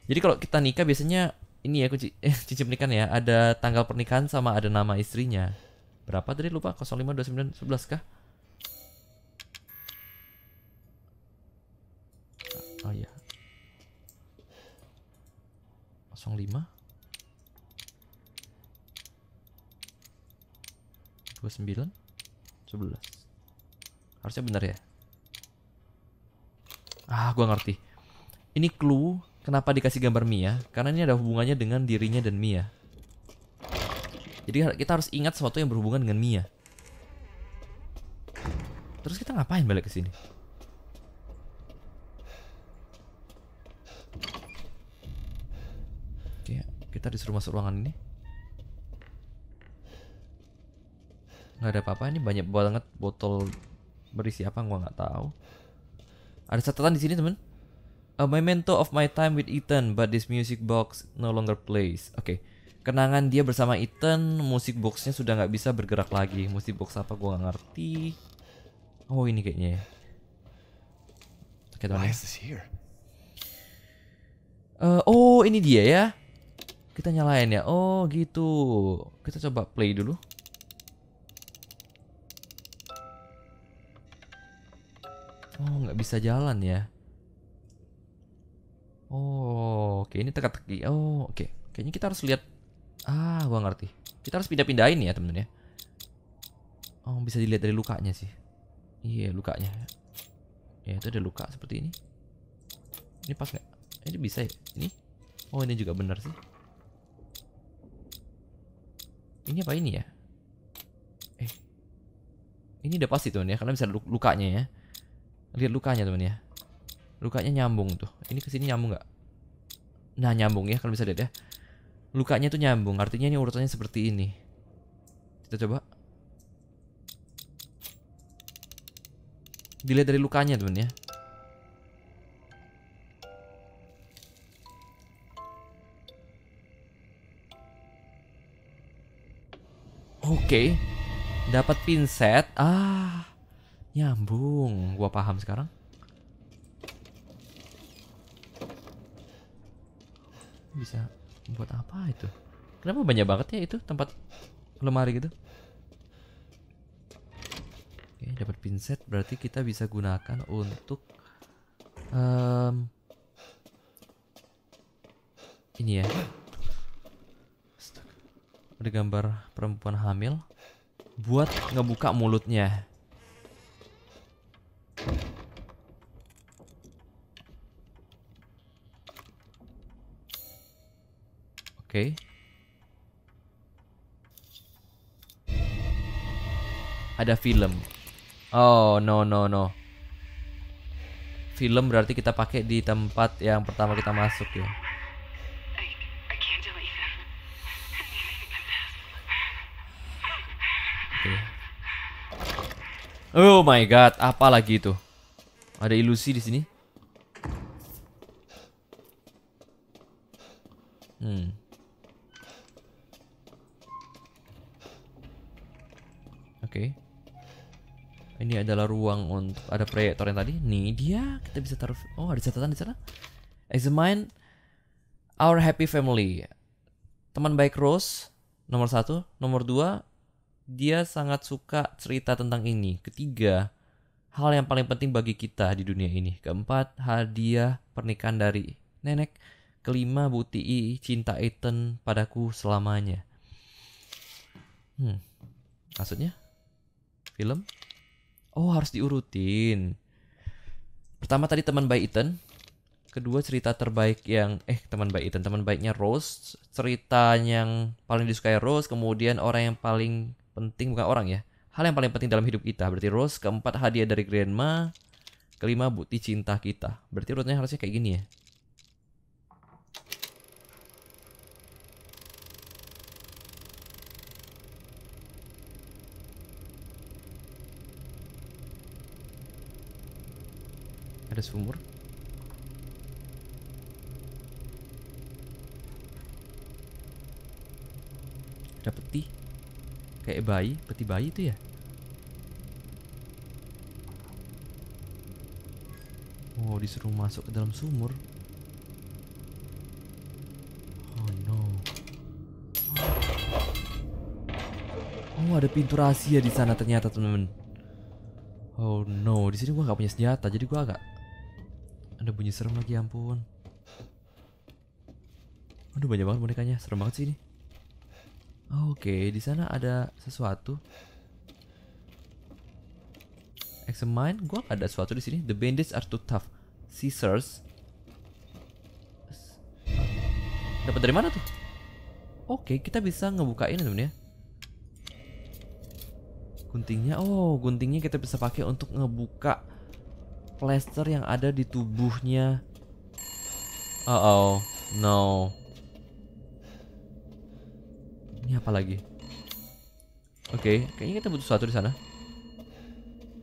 Jadi kalau kita nikah biasanya ini ya kunci eh, cincin pernikahan ya, ada tanggal pernikahan sama ada nama istrinya. Berapa tadi lupa? 05 29 11 kah? Ah, oh iya. 05 29 11 harusnya benar ya ah gue ngerti ini clue kenapa dikasih gambar Mia karena ini ada hubungannya dengan dirinya dan Mia jadi kita harus ingat sesuatu yang berhubungan dengan Mia terus kita ngapain balik ke sini Oke, ya, kita disuruh masuk ruangan ini nggak ada apa-apa ini banyak banget botol berisi apa gua nggak tahu ada catatan di sini temen A memento of my time with Ethan, but this music box no longer plays. Oke, okay. kenangan dia bersama Ethan, musik boxnya sudah nggak bisa bergerak lagi. Musik box apa? Gua nggak ngerti. Oh ini kayaknya. Ya. Oke okay, teman. Uh, oh ini dia ya. Kita nyalain ya. Oh gitu. Kita coba play dulu. Oh, nggak bisa jalan ya. Oh, oke ini teka-teki. Oh, oke. Kayaknya kita harus lihat. Ah, gua ngerti. Kita harus pindah-pindahin ya, temen-temen ya. Oh, bisa dilihat dari lukanya sih. Iya, yeah, lukanya. Ya, itu ada luka seperti ini. Ini pas nggak? Eh, ini bisa ya? Ini? Oh, ini juga benar sih. Ini apa ini ya? Eh. Ini udah pasti tuh ya, karena bisa lukanya ya. Lihat lukanya teman ya. Lukanya nyambung tuh. Ini kesini nyambung nggak? Nah, nyambung ya kalau bisa lihat ya. Lukanya tuh nyambung, artinya ini urutannya seperti ini. Kita coba. Dilihat dari lukanya teman ya. Oke. Okay. Dapat pinset. Ah. Nyambung, gua paham sekarang. Bisa buat apa itu? Kenapa banyak banget ya itu tempat lemari gitu? Oke, dapat pinset berarti kita bisa gunakan untuk um, ini ya. Ada gambar perempuan hamil buat ngebuka mulutnya. okay. ada film oh no no no film berarti kita pakai di tempat yang pertama kita masuk ya okay. Oh my god, apa lagi itu? Ada ilusi di sini. Hmm. okay. Ini adalah ruang untuk ada proyektor yang tadi. Nih dia, kita bisa taruh. Oh, ada catatan di sana. Examine our happy family. Teman baik Rose nomor satu, nomor dua dia sangat suka cerita tentang ini. Ketiga, hal yang paling penting bagi kita di dunia ini. Keempat, hadiah pernikahan dari nenek. Kelima, buti cinta Ethan padaku selamanya. Hmm, maksudnya? film oh harus diurutin pertama tadi teman baik Ethan kedua cerita terbaik yang eh teman baik Ethan teman baiknya Rose cerita yang paling disukai Rose kemudian orang yang paling penting bukan orang ya hal yang paling penting dalam hidup kita berarti Rose keempat hadiah dari Grandma kelima bukti cinta kita berarti urutnya harusnya kayak gini ya Ada sumur. Ada peti. Kayak bayi, peti bayi itu ya? Oh, disuruh masuk ke dalam sumur. Oh no. Oh, ada pintu rahasia di sana ternyata, temen. teman Oh no, di sini gua gak punya senjata, jadi gua agak ada bunyi serem lagi ya ampun. Aduh banyak banget bonekanya, serem banget sih ini. Oke, okay, di sana ada sesuatu. Examine, gua ada sesuatu di sini. The bandits are too tough. Scissors. Dapat dari mana tuh? Oke, okay, kita bisa ngebukain temen ya. Guntingnya, oh guntingnya kita bisa pakai untuk ngebuka plaster yang ada di tubuhnya. Uh oh, no. Ini apa lagi? Oke, okay, kayaknya kita butuh sesuatu di sana.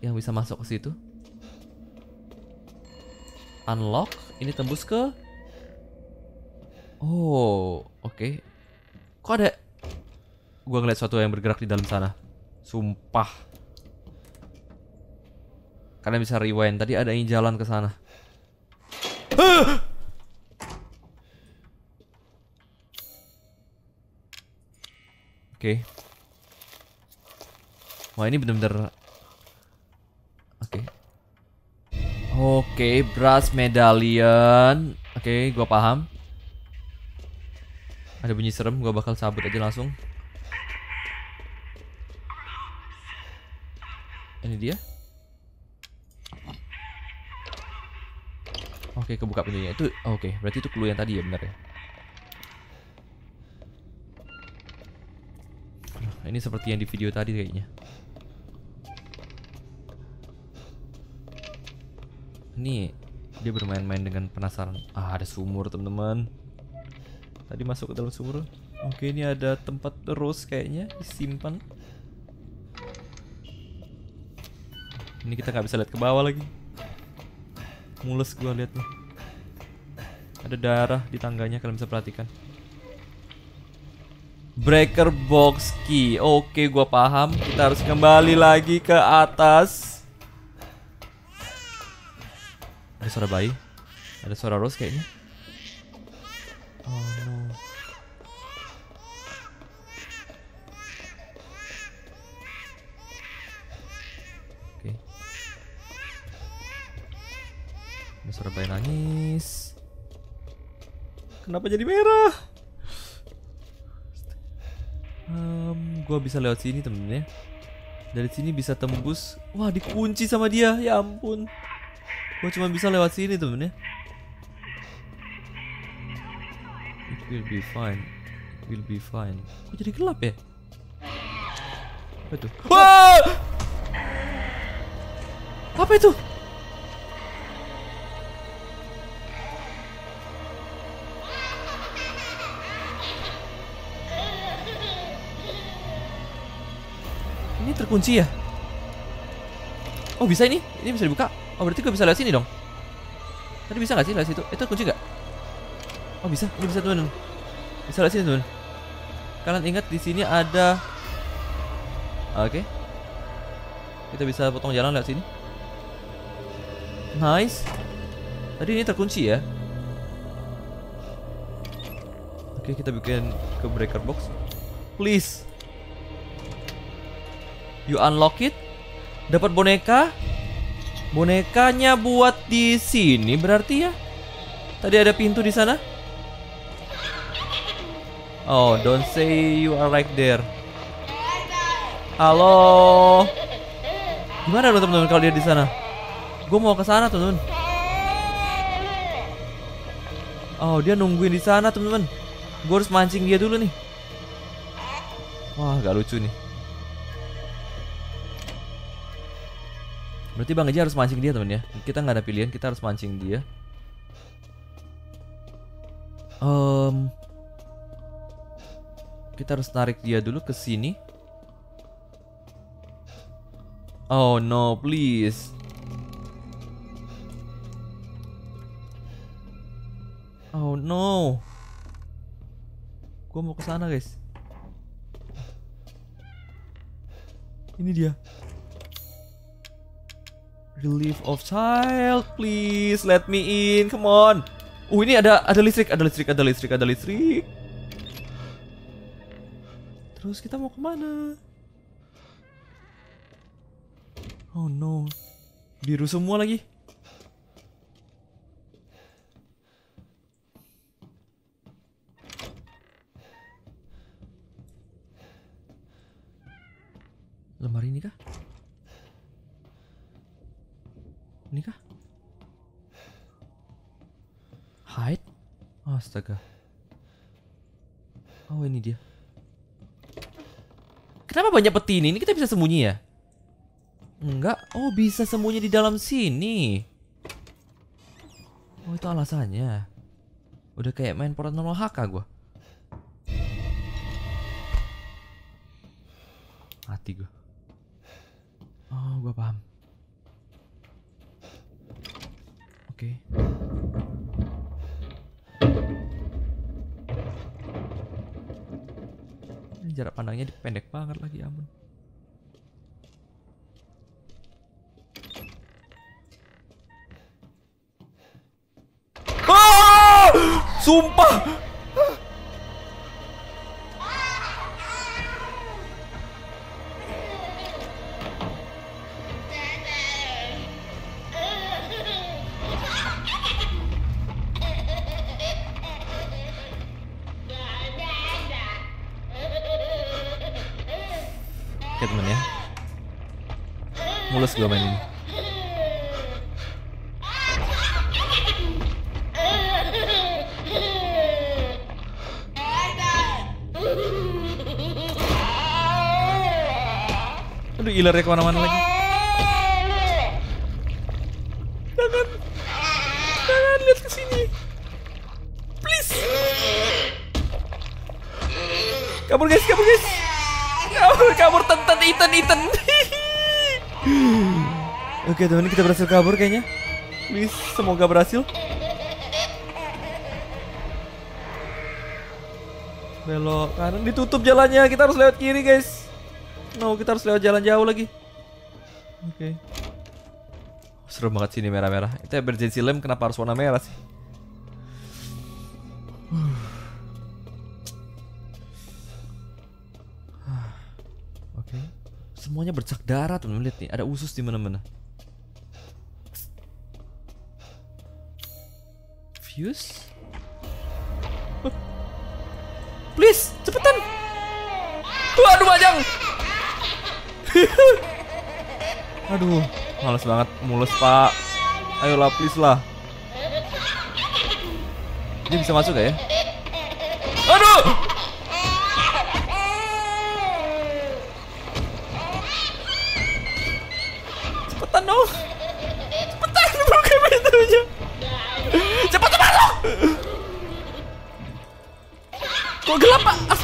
Yang bisa masuk ke situ. Unlock, ini tembus ke Oh, oke. Okay. Kok ada Gua ngeliat sesuatu yang bergerak di dalam sana. Sumpah. Kalian bisa rewind. Tadi ada yang jalan ke sana. Oke. Okay. Wah ini bener-bener Oke okay. Oke okay, Brass medallion Oke okay, gua paham Ada bunyi serem gua bakal cabut aja langsung Ini dia Oke, kebuka pintunya. Itu oke, okay, berarti itu clue yang tadi ya, benar ya? Nah, ini seperti yang di video tadi kayaknya. Ini dia bermain-main dengan penasaran. Ah, ada sumur, teman-teman. Tadi masuk ke dalam sumur. Oke, ini ada tempat terus kayaknya disimpan. Ini kita nggak bisa lihat ke bawah lagi mules gua nih ada darah di tangganya kalian bisa perhatikan breaker box key oke gua paham kita harus kembali lagi ke atas ada suara bayi ada suara rose kayaknya Kenapa jadi merah? Um, gua bisa lewat sini temennya. Dari sini bisa tembus. Wah dikunci sama dia. Ya ampun. Gua cuma bisa lewat sini temennya. It will be fine. It will be fine. Kok jadi gelap ya? Apa itu? Wah! Apa itu? kunci ya? Oh bisa ini? Ini bisa dibuka? Oh berarti gue bisa lihat sini dong? Tadi bisa gak sih lewat situ? Eh, itu kunci gak? Oh bisa, ini bisa tuh Bisa lewat sini tuh. Kalian ingat di sini ada Oke okay. Kita bisa potong jalan lihat sini Nice Tadi ini terkunci ya Oke okay, kita bikin ke breaker box Please You unlock it. Dapat boneka. Bonekanya buat di sini berarti ya. Tadi ada pintu di sana. Oh, don't say you are right there. Halo. Gimana dong teman-teman kalau dia di sana? Gue mau ke sana, teman-teman. Oh, dia nungguin di sana, teman-teman. Gue harus mancing dia dulu nih. Wah, gak lucu nih. Berarti Bang Eji harus mancing dia temen ya. Kita nggak ada pilihan, kita harus mancing dia. Um, kita harus tarik dia dulu ke sini. Oh no, please. Oh no. Gue mau ke sana, guys. Ini dia. Relief of child, please let me in, come on. Uh, ini ada ada listrik, ada listrik, ada listrik, ada listrik. Terus kita mau kemana? Oh no, biru semua lagi. Lemari ini kah? Ini kah? Hide? Astaga. Oh, ini dia. Kenapa banyak peti ini? Ini kita bisa sembunyi ya? Enggak. Oh, bisa sembunyi di dalam sini. Oh, itu alasannya. Udah kayak main paranormal HK gue. Mati gue. Oh, gue paham. Oke. Okay. jarak pandangnya pendek banget lagi ya ampun ah! Sumpah ya teman ya mulus gue main ini aduh ilernya kemana-mana lagi Titan. Oke, teman kita berhasil kabur kayaknya. Wis, semoga berhasil. Belok kanan ditutup jalannya. Kita harus lewat kiri, guys. No, kita harus lewat jalan jauh lagi. Oke. Okay. Serem banget sini merah-merah. Itu emergency lamp kenapa harus warna merah sih? semuanya bercak darah teman lihat nih ada usus di mana-mana fuse please cepetan waduh panjang aduh males banget mulus pak ayolah please lah dia bisa masuk gak ya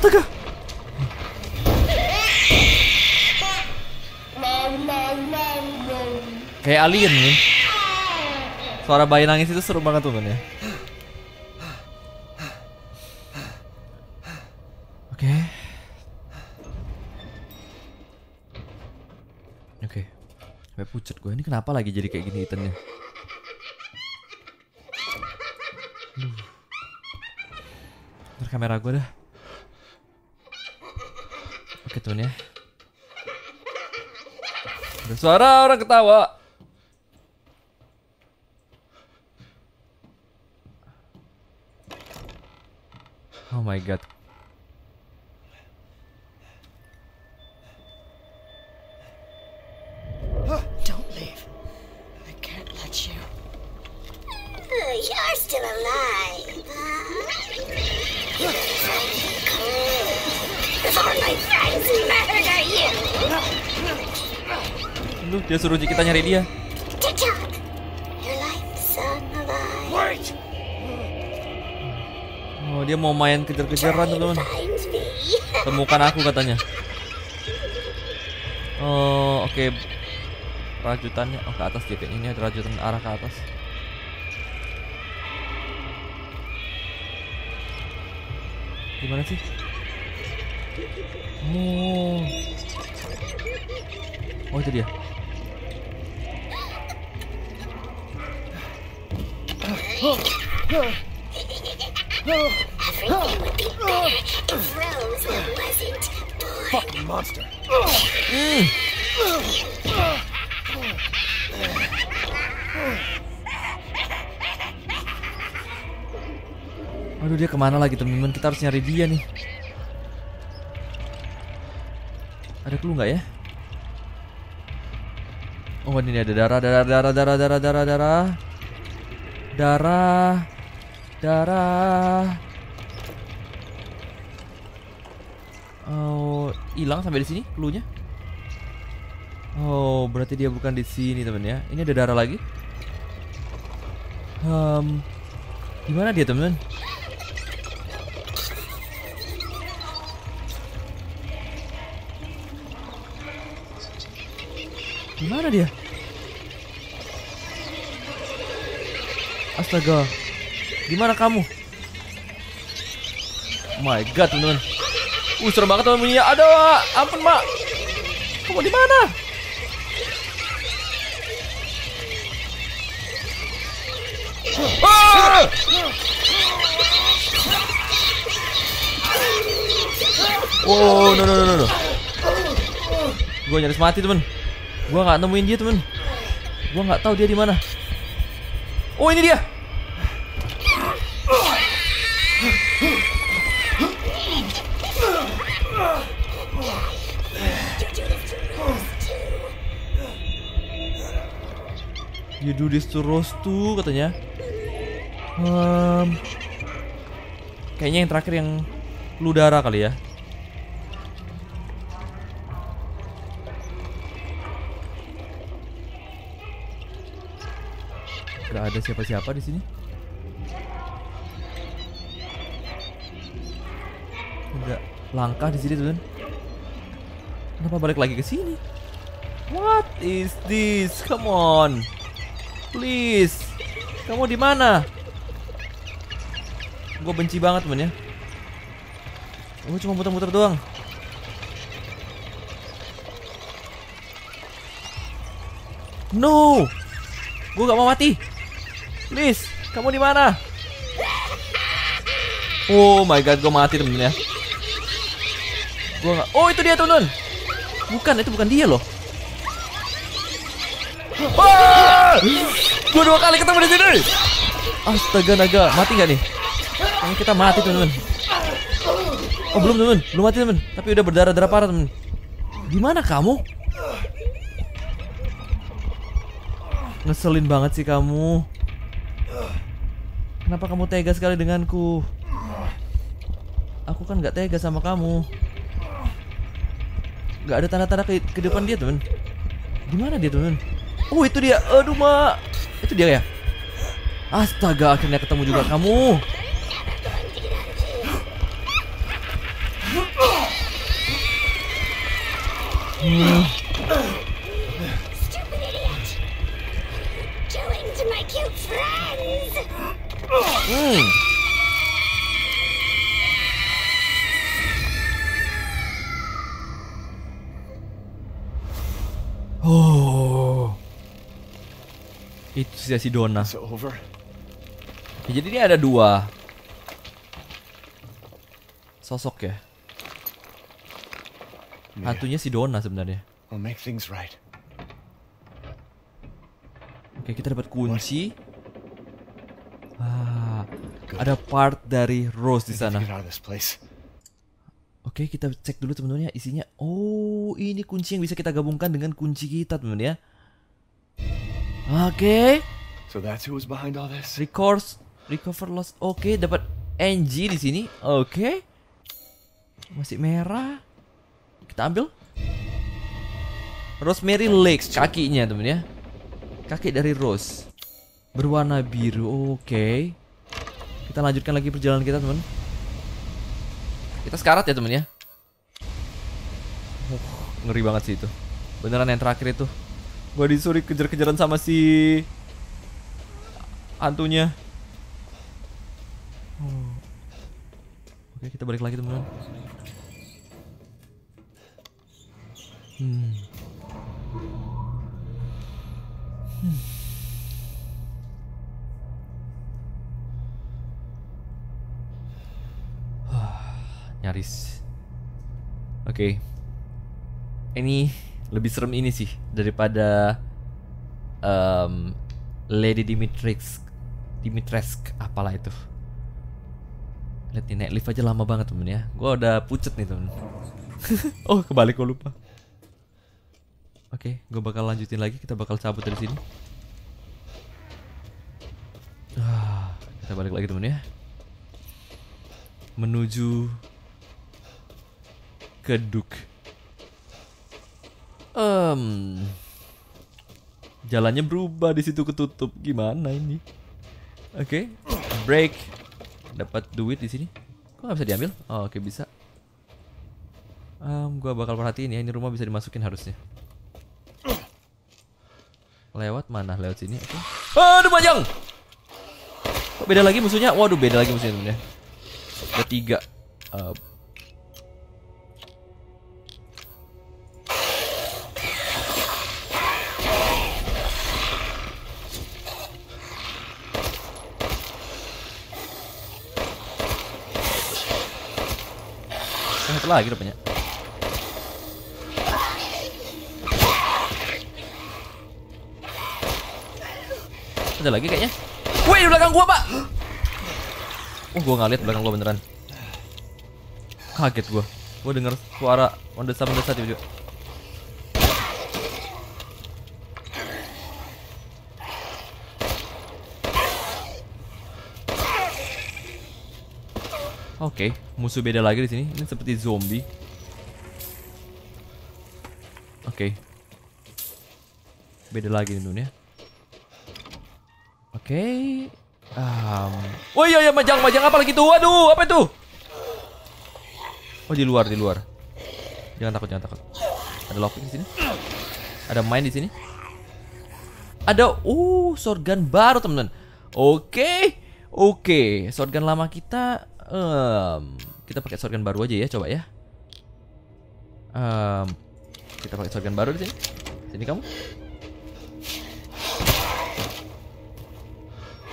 Ataca! Kayak alien nih. Suara bayi nangis itu seru banget temen ya. Oke. Oke. Okay. pucet gue. Ini kenapa lagi jadi kayak gini itemnya? Ntar kamera gue dah ketunya. Ada suara orang ketawa. Oh my god, kita nyari dia. Oh, dia mau main kejar-kejaran, teman-teman. Temukan aku katanya. Oh, oke. Okay. Rajutannya oh ke atas gitu. Ini ada rajutan arah ke atas. Gimana sih? Oh. Oh, itu dia. Aduh dia kemana lagi teman-teman kita harus nyari dia nih Ada clue nggak ya? Oh ini ada darah darah darah darah darah darah darah Darah. Darah. Oh, hilang sampai di sini nya Oh, berarti dia bukan di sini, temen ya. Ini ada darah lagi. Um, gimana dia, temen? Gimana dia? Astaga. Gimana kamu? Oh my god, teman-teman. Uh, serem banget teman bunyinya. Aduh, ampun, Mak. Kamu di mana? Ah! Oh, no no no no. no. Gue nyaris mati, temen. Gue gak nemuin dia, temen. Gue gak tahu dia di mana. Oh ini dia. You do this to Rose too katanya. Um, kayaknya yang terakhir yang lu darah kali ya. ada siapa-siapa di sini. Enggak, langkah di sini, teman. Kenapa balik lagi ke sini? What is this? Come on. Please. Kamu di mana? Gue benci banget, temen ya. Gue cuma muter-muter doang. No. Gue gak mau mati. Liz, kamu di mana? Oh my god, gue mati temen ya. Gua gak... Oh itu dia tuh Bukan, itu bukan dia loh. Ah! Gue dua kali ketemu di sini. Astaga naga, mati gak nih? Ini kita mati temen Oh belum temen, belum mati temen. Tapi udah berdarah-darah parah temen. Di mana kamu? Ngeselin banget sih kamu. Kenapa kamu tega sekali denganku? Aku kan nggak tega sama kamu. Gak ada tanda-tanda ke, ke depan dia, temen. Gimana dia, temen? Oh, itu dia. Aduh, mak. Itu dia ya? Astaga, akhirnya ketemu juga kamu. Hmm. ya si Donna. Ya, jadi ini ada dua sosok ya. Hantunya si Donna sebenarnya. make things right. Oke, kita dapat kunci. Ah, ada part dari Rose di sana. Oke, kita cek dulu teman-teman ya isinya. Oh, ini kunci yang bisa kita gabungkan dengan kunci kita teman-teman ya. Oke. So that's who was behind all this. Recourse, recover lost Oke, okay, dapat NG di sini. Oke. Okay. Masih merah. Kita ambil. Rosemary legs, kakinya, temen ya. Kaki dari Rose. Berwarna biru. Oke. Okay. Kita lanjutkan lagi perjalanan kita, teman. Kita sekarat ya, teman ya. Uh, ngeri banget sih itu. Beneran yang terakhir itu. Gua disuruh kejar-kejaran sama si hantunya oh. oke kita balik lagi teman-teman hmm. hmm. nyaris oke okay. ini lebih serem ini sih daripada um, Lady Dimitrix Dimitresk apalah itu lihat nih naik lift aja lama banget temen ya gue udah pucet nih temen oh kebalik gue lupa oke okay, gue bakal lanjutin lagi kita bakal cabut dari sini ah, kita balik lagi temen ya menuju ke Duk um, jalannya berubah di situ ketutup gimana ini Oke. Okay. Break. Dapat duit di sini. Kok nggak bisa diambil? Oh, oke okay, bisa. Um, gua bakal perhatiin ya ini rumah bisa dimasukin harusnya. Lewat mana? Lewat sini. Okay. Aduh panjang. Kok beda lagi musuhnya? Waduh, beda lagi musuhnya Ketiga. Uh, satu lagi rupanya ada lagi kayaknya Wih di belakang gua pak Oh gua nggak lihat belakang gua beneran Kaget gua Gua denger suara mendesa-mendesa tiba-tiba Oke, okay, musuh beda lagi di sini. Ini seperti zombie. Oke. Okay. Beda lagi di dunia. Oke. Okay. Um. Oh iya iya majang majang apa lagi tuh? Waduh, apa itu? Oh di luar di luar. Jangan takut jangan takut. Ada lock di sini. Ada main di sini. Ada uh shotgun baru teman-teman. Oke. Okay. Oke, okay. shotgun lama kita Um, kita pakai shotgun baru aja ya, coba ya. Um, kita pakai shotgun baru di sini. Sini kamu.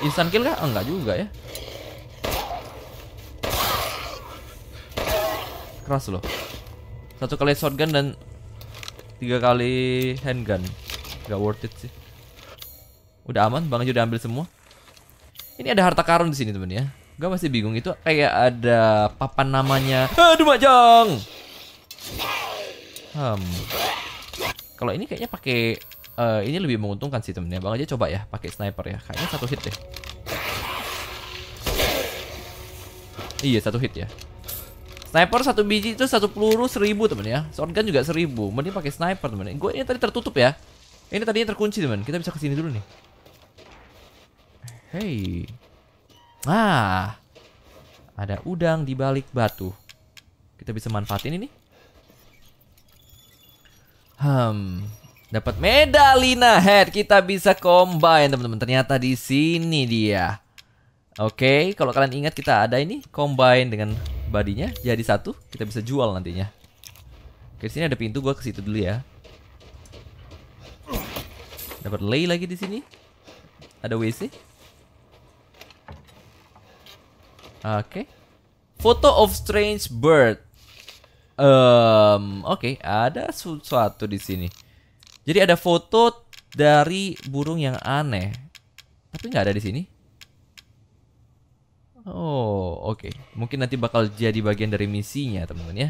Instant kill kah? Oh, enggak juga ya. Keras loh. Satu kali shotgun dan tiga kali handgun. Gak worth it sih. Udah aman, Bang aja udah ambil semua. Ini ada harta karun di sini temen ya. Gue masih bingung itu kayak ada papan namanya. Aduh majang. Hmm. Kalau ini kayaknya pakai uh, ini lebih menguntungkan sih temennya. Bang aja coba ya pakai sniper ya. Kayaknya satu hit deh. Iya satu hit ya. Sniper satu biji itu satu peluru seribu temen ya. Shotgun juga seribu. Mending pakai sniper temen. Gue ini tadi tertutup ya. Ini tadinya terkunci temen. Kita bisa kesini dulu nih. Hey. Ah, ada udang di balik batu. Kita bisa manfaatin ini. Hmm, dapat medalina head. Kita bisa combine, teman-teman. Ternyata di sini dia. Oke, okay, kalau kalian ingat kita ada ini combine dengan badinya jadi satu, kita bisa jual nantinya. Oke, di sini ada pintu, gua ke situ dulu ya. Dapat lay lagi di sini. Ada WC. Oke. Okay. Photo of strange bird. Um, oke, okay. ada sesuatu di sini. Jadi ada foto dari burung yang aneh. Tapi nggak ada di sini. Oh, oke. Okay. Mungkin nanti bakal jadi bagian dari misinya, teman-teman ya.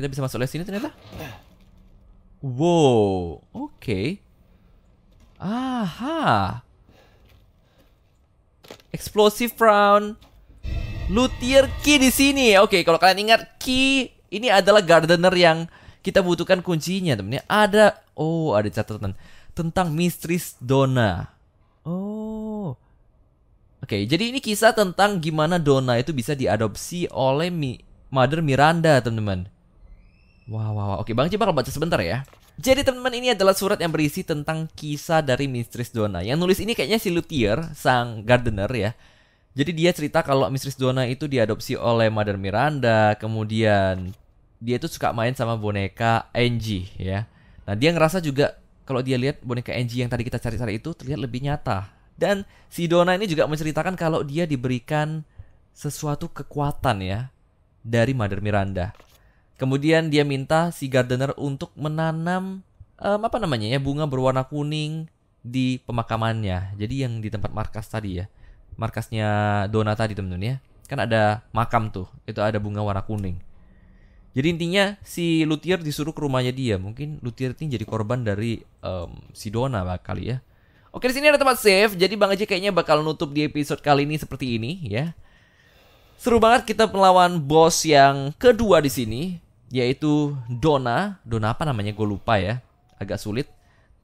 Kita bisa masuk lewat sini ternyata. Wow, oke. Okay. Aha. Explosive round Luthier Key di sini. Oke, kalau kalian ingat Key ini adalah gardener yang kita butuhkan kuncinya, ya. Ada oh, ada catatan tentang Mistress Donna. Oh. Oke, jadi ini kisah tentang gimana Donna itu bisa diadopsi oleh Mi Mother Miranda, teman-teman. Wow, wow, wow. Oke, Bang coba baca sebentar ya. Jadi teman-teman ini adalah surat yang berisi tentang kisah dari Mistress Donna. Yang nulis ini kayaknya si Luthier, sang gardener ya. Jadi dia cerita kalau Mistress Dona itu diadopsi oleh Mother Miranda, kemudian dia itu suka main sama boneka Angie ya. Nah, dia ngerasa juga kalau dia lihat boneka Angie yang tadi kita cari-cari itu terlihat lebih nyata. Dan si Dona ini juga menceritakan kalau dia diberikan sesuatu kekuatan ya dari Mother Miranda. Kemudian dia minta si gardener untuk menanam um, apa namanya ya bunga berwarna kuning di pemakamannya. Jadi yang di tempat markas tadi ya markasnya Dona tadi temen-temen ya kan ada makam tuh itu ada bunga warna kuning jadi intinya si Luthier disuruh ke rumahnya dia mungkin Luthier ini jadi korban dari um, si Dona kali ya oke di sini ada tempat safe, jadi bang Aji kayaknya bakal nutup di episode kali ini seperti ini ya seru banget kita melawan bos yang kedua di sini yaitu Dona Dona apa namanya gue lupa ya agak sulit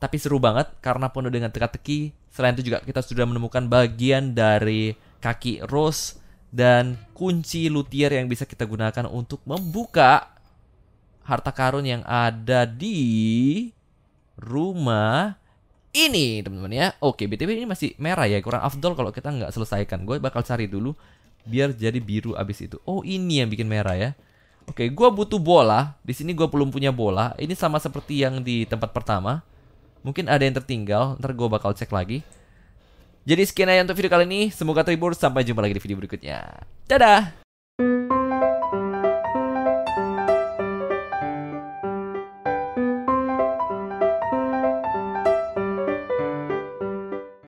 tapi seru banget karena penuh dengan teka-teki. Selain itu juga kita sudah menemukan bagian dari kaki Rose dan kunci luthier yang bisa kita gunakan untuk membuka harta karun yang ada di rumah ini teman-teman ya. Oke, BTW ini masih merah ya, kurang afdol kalau kita nggak selesaikan. Gue bakal cari dulu biar jadi biru abis itu. Oh, ini yang bikin merah ya. Oke, gue butuh bola. Di sini gue belum punya bola. Ini sama seperti yang di tempat pertama Mungkin ada yang tertinggal, ntar gue bakal cek lagi. Jadi sekian aja untuk video kali ini. Semoga terhibur. Sampai jumpa lagi di video berikutnya. Dadah!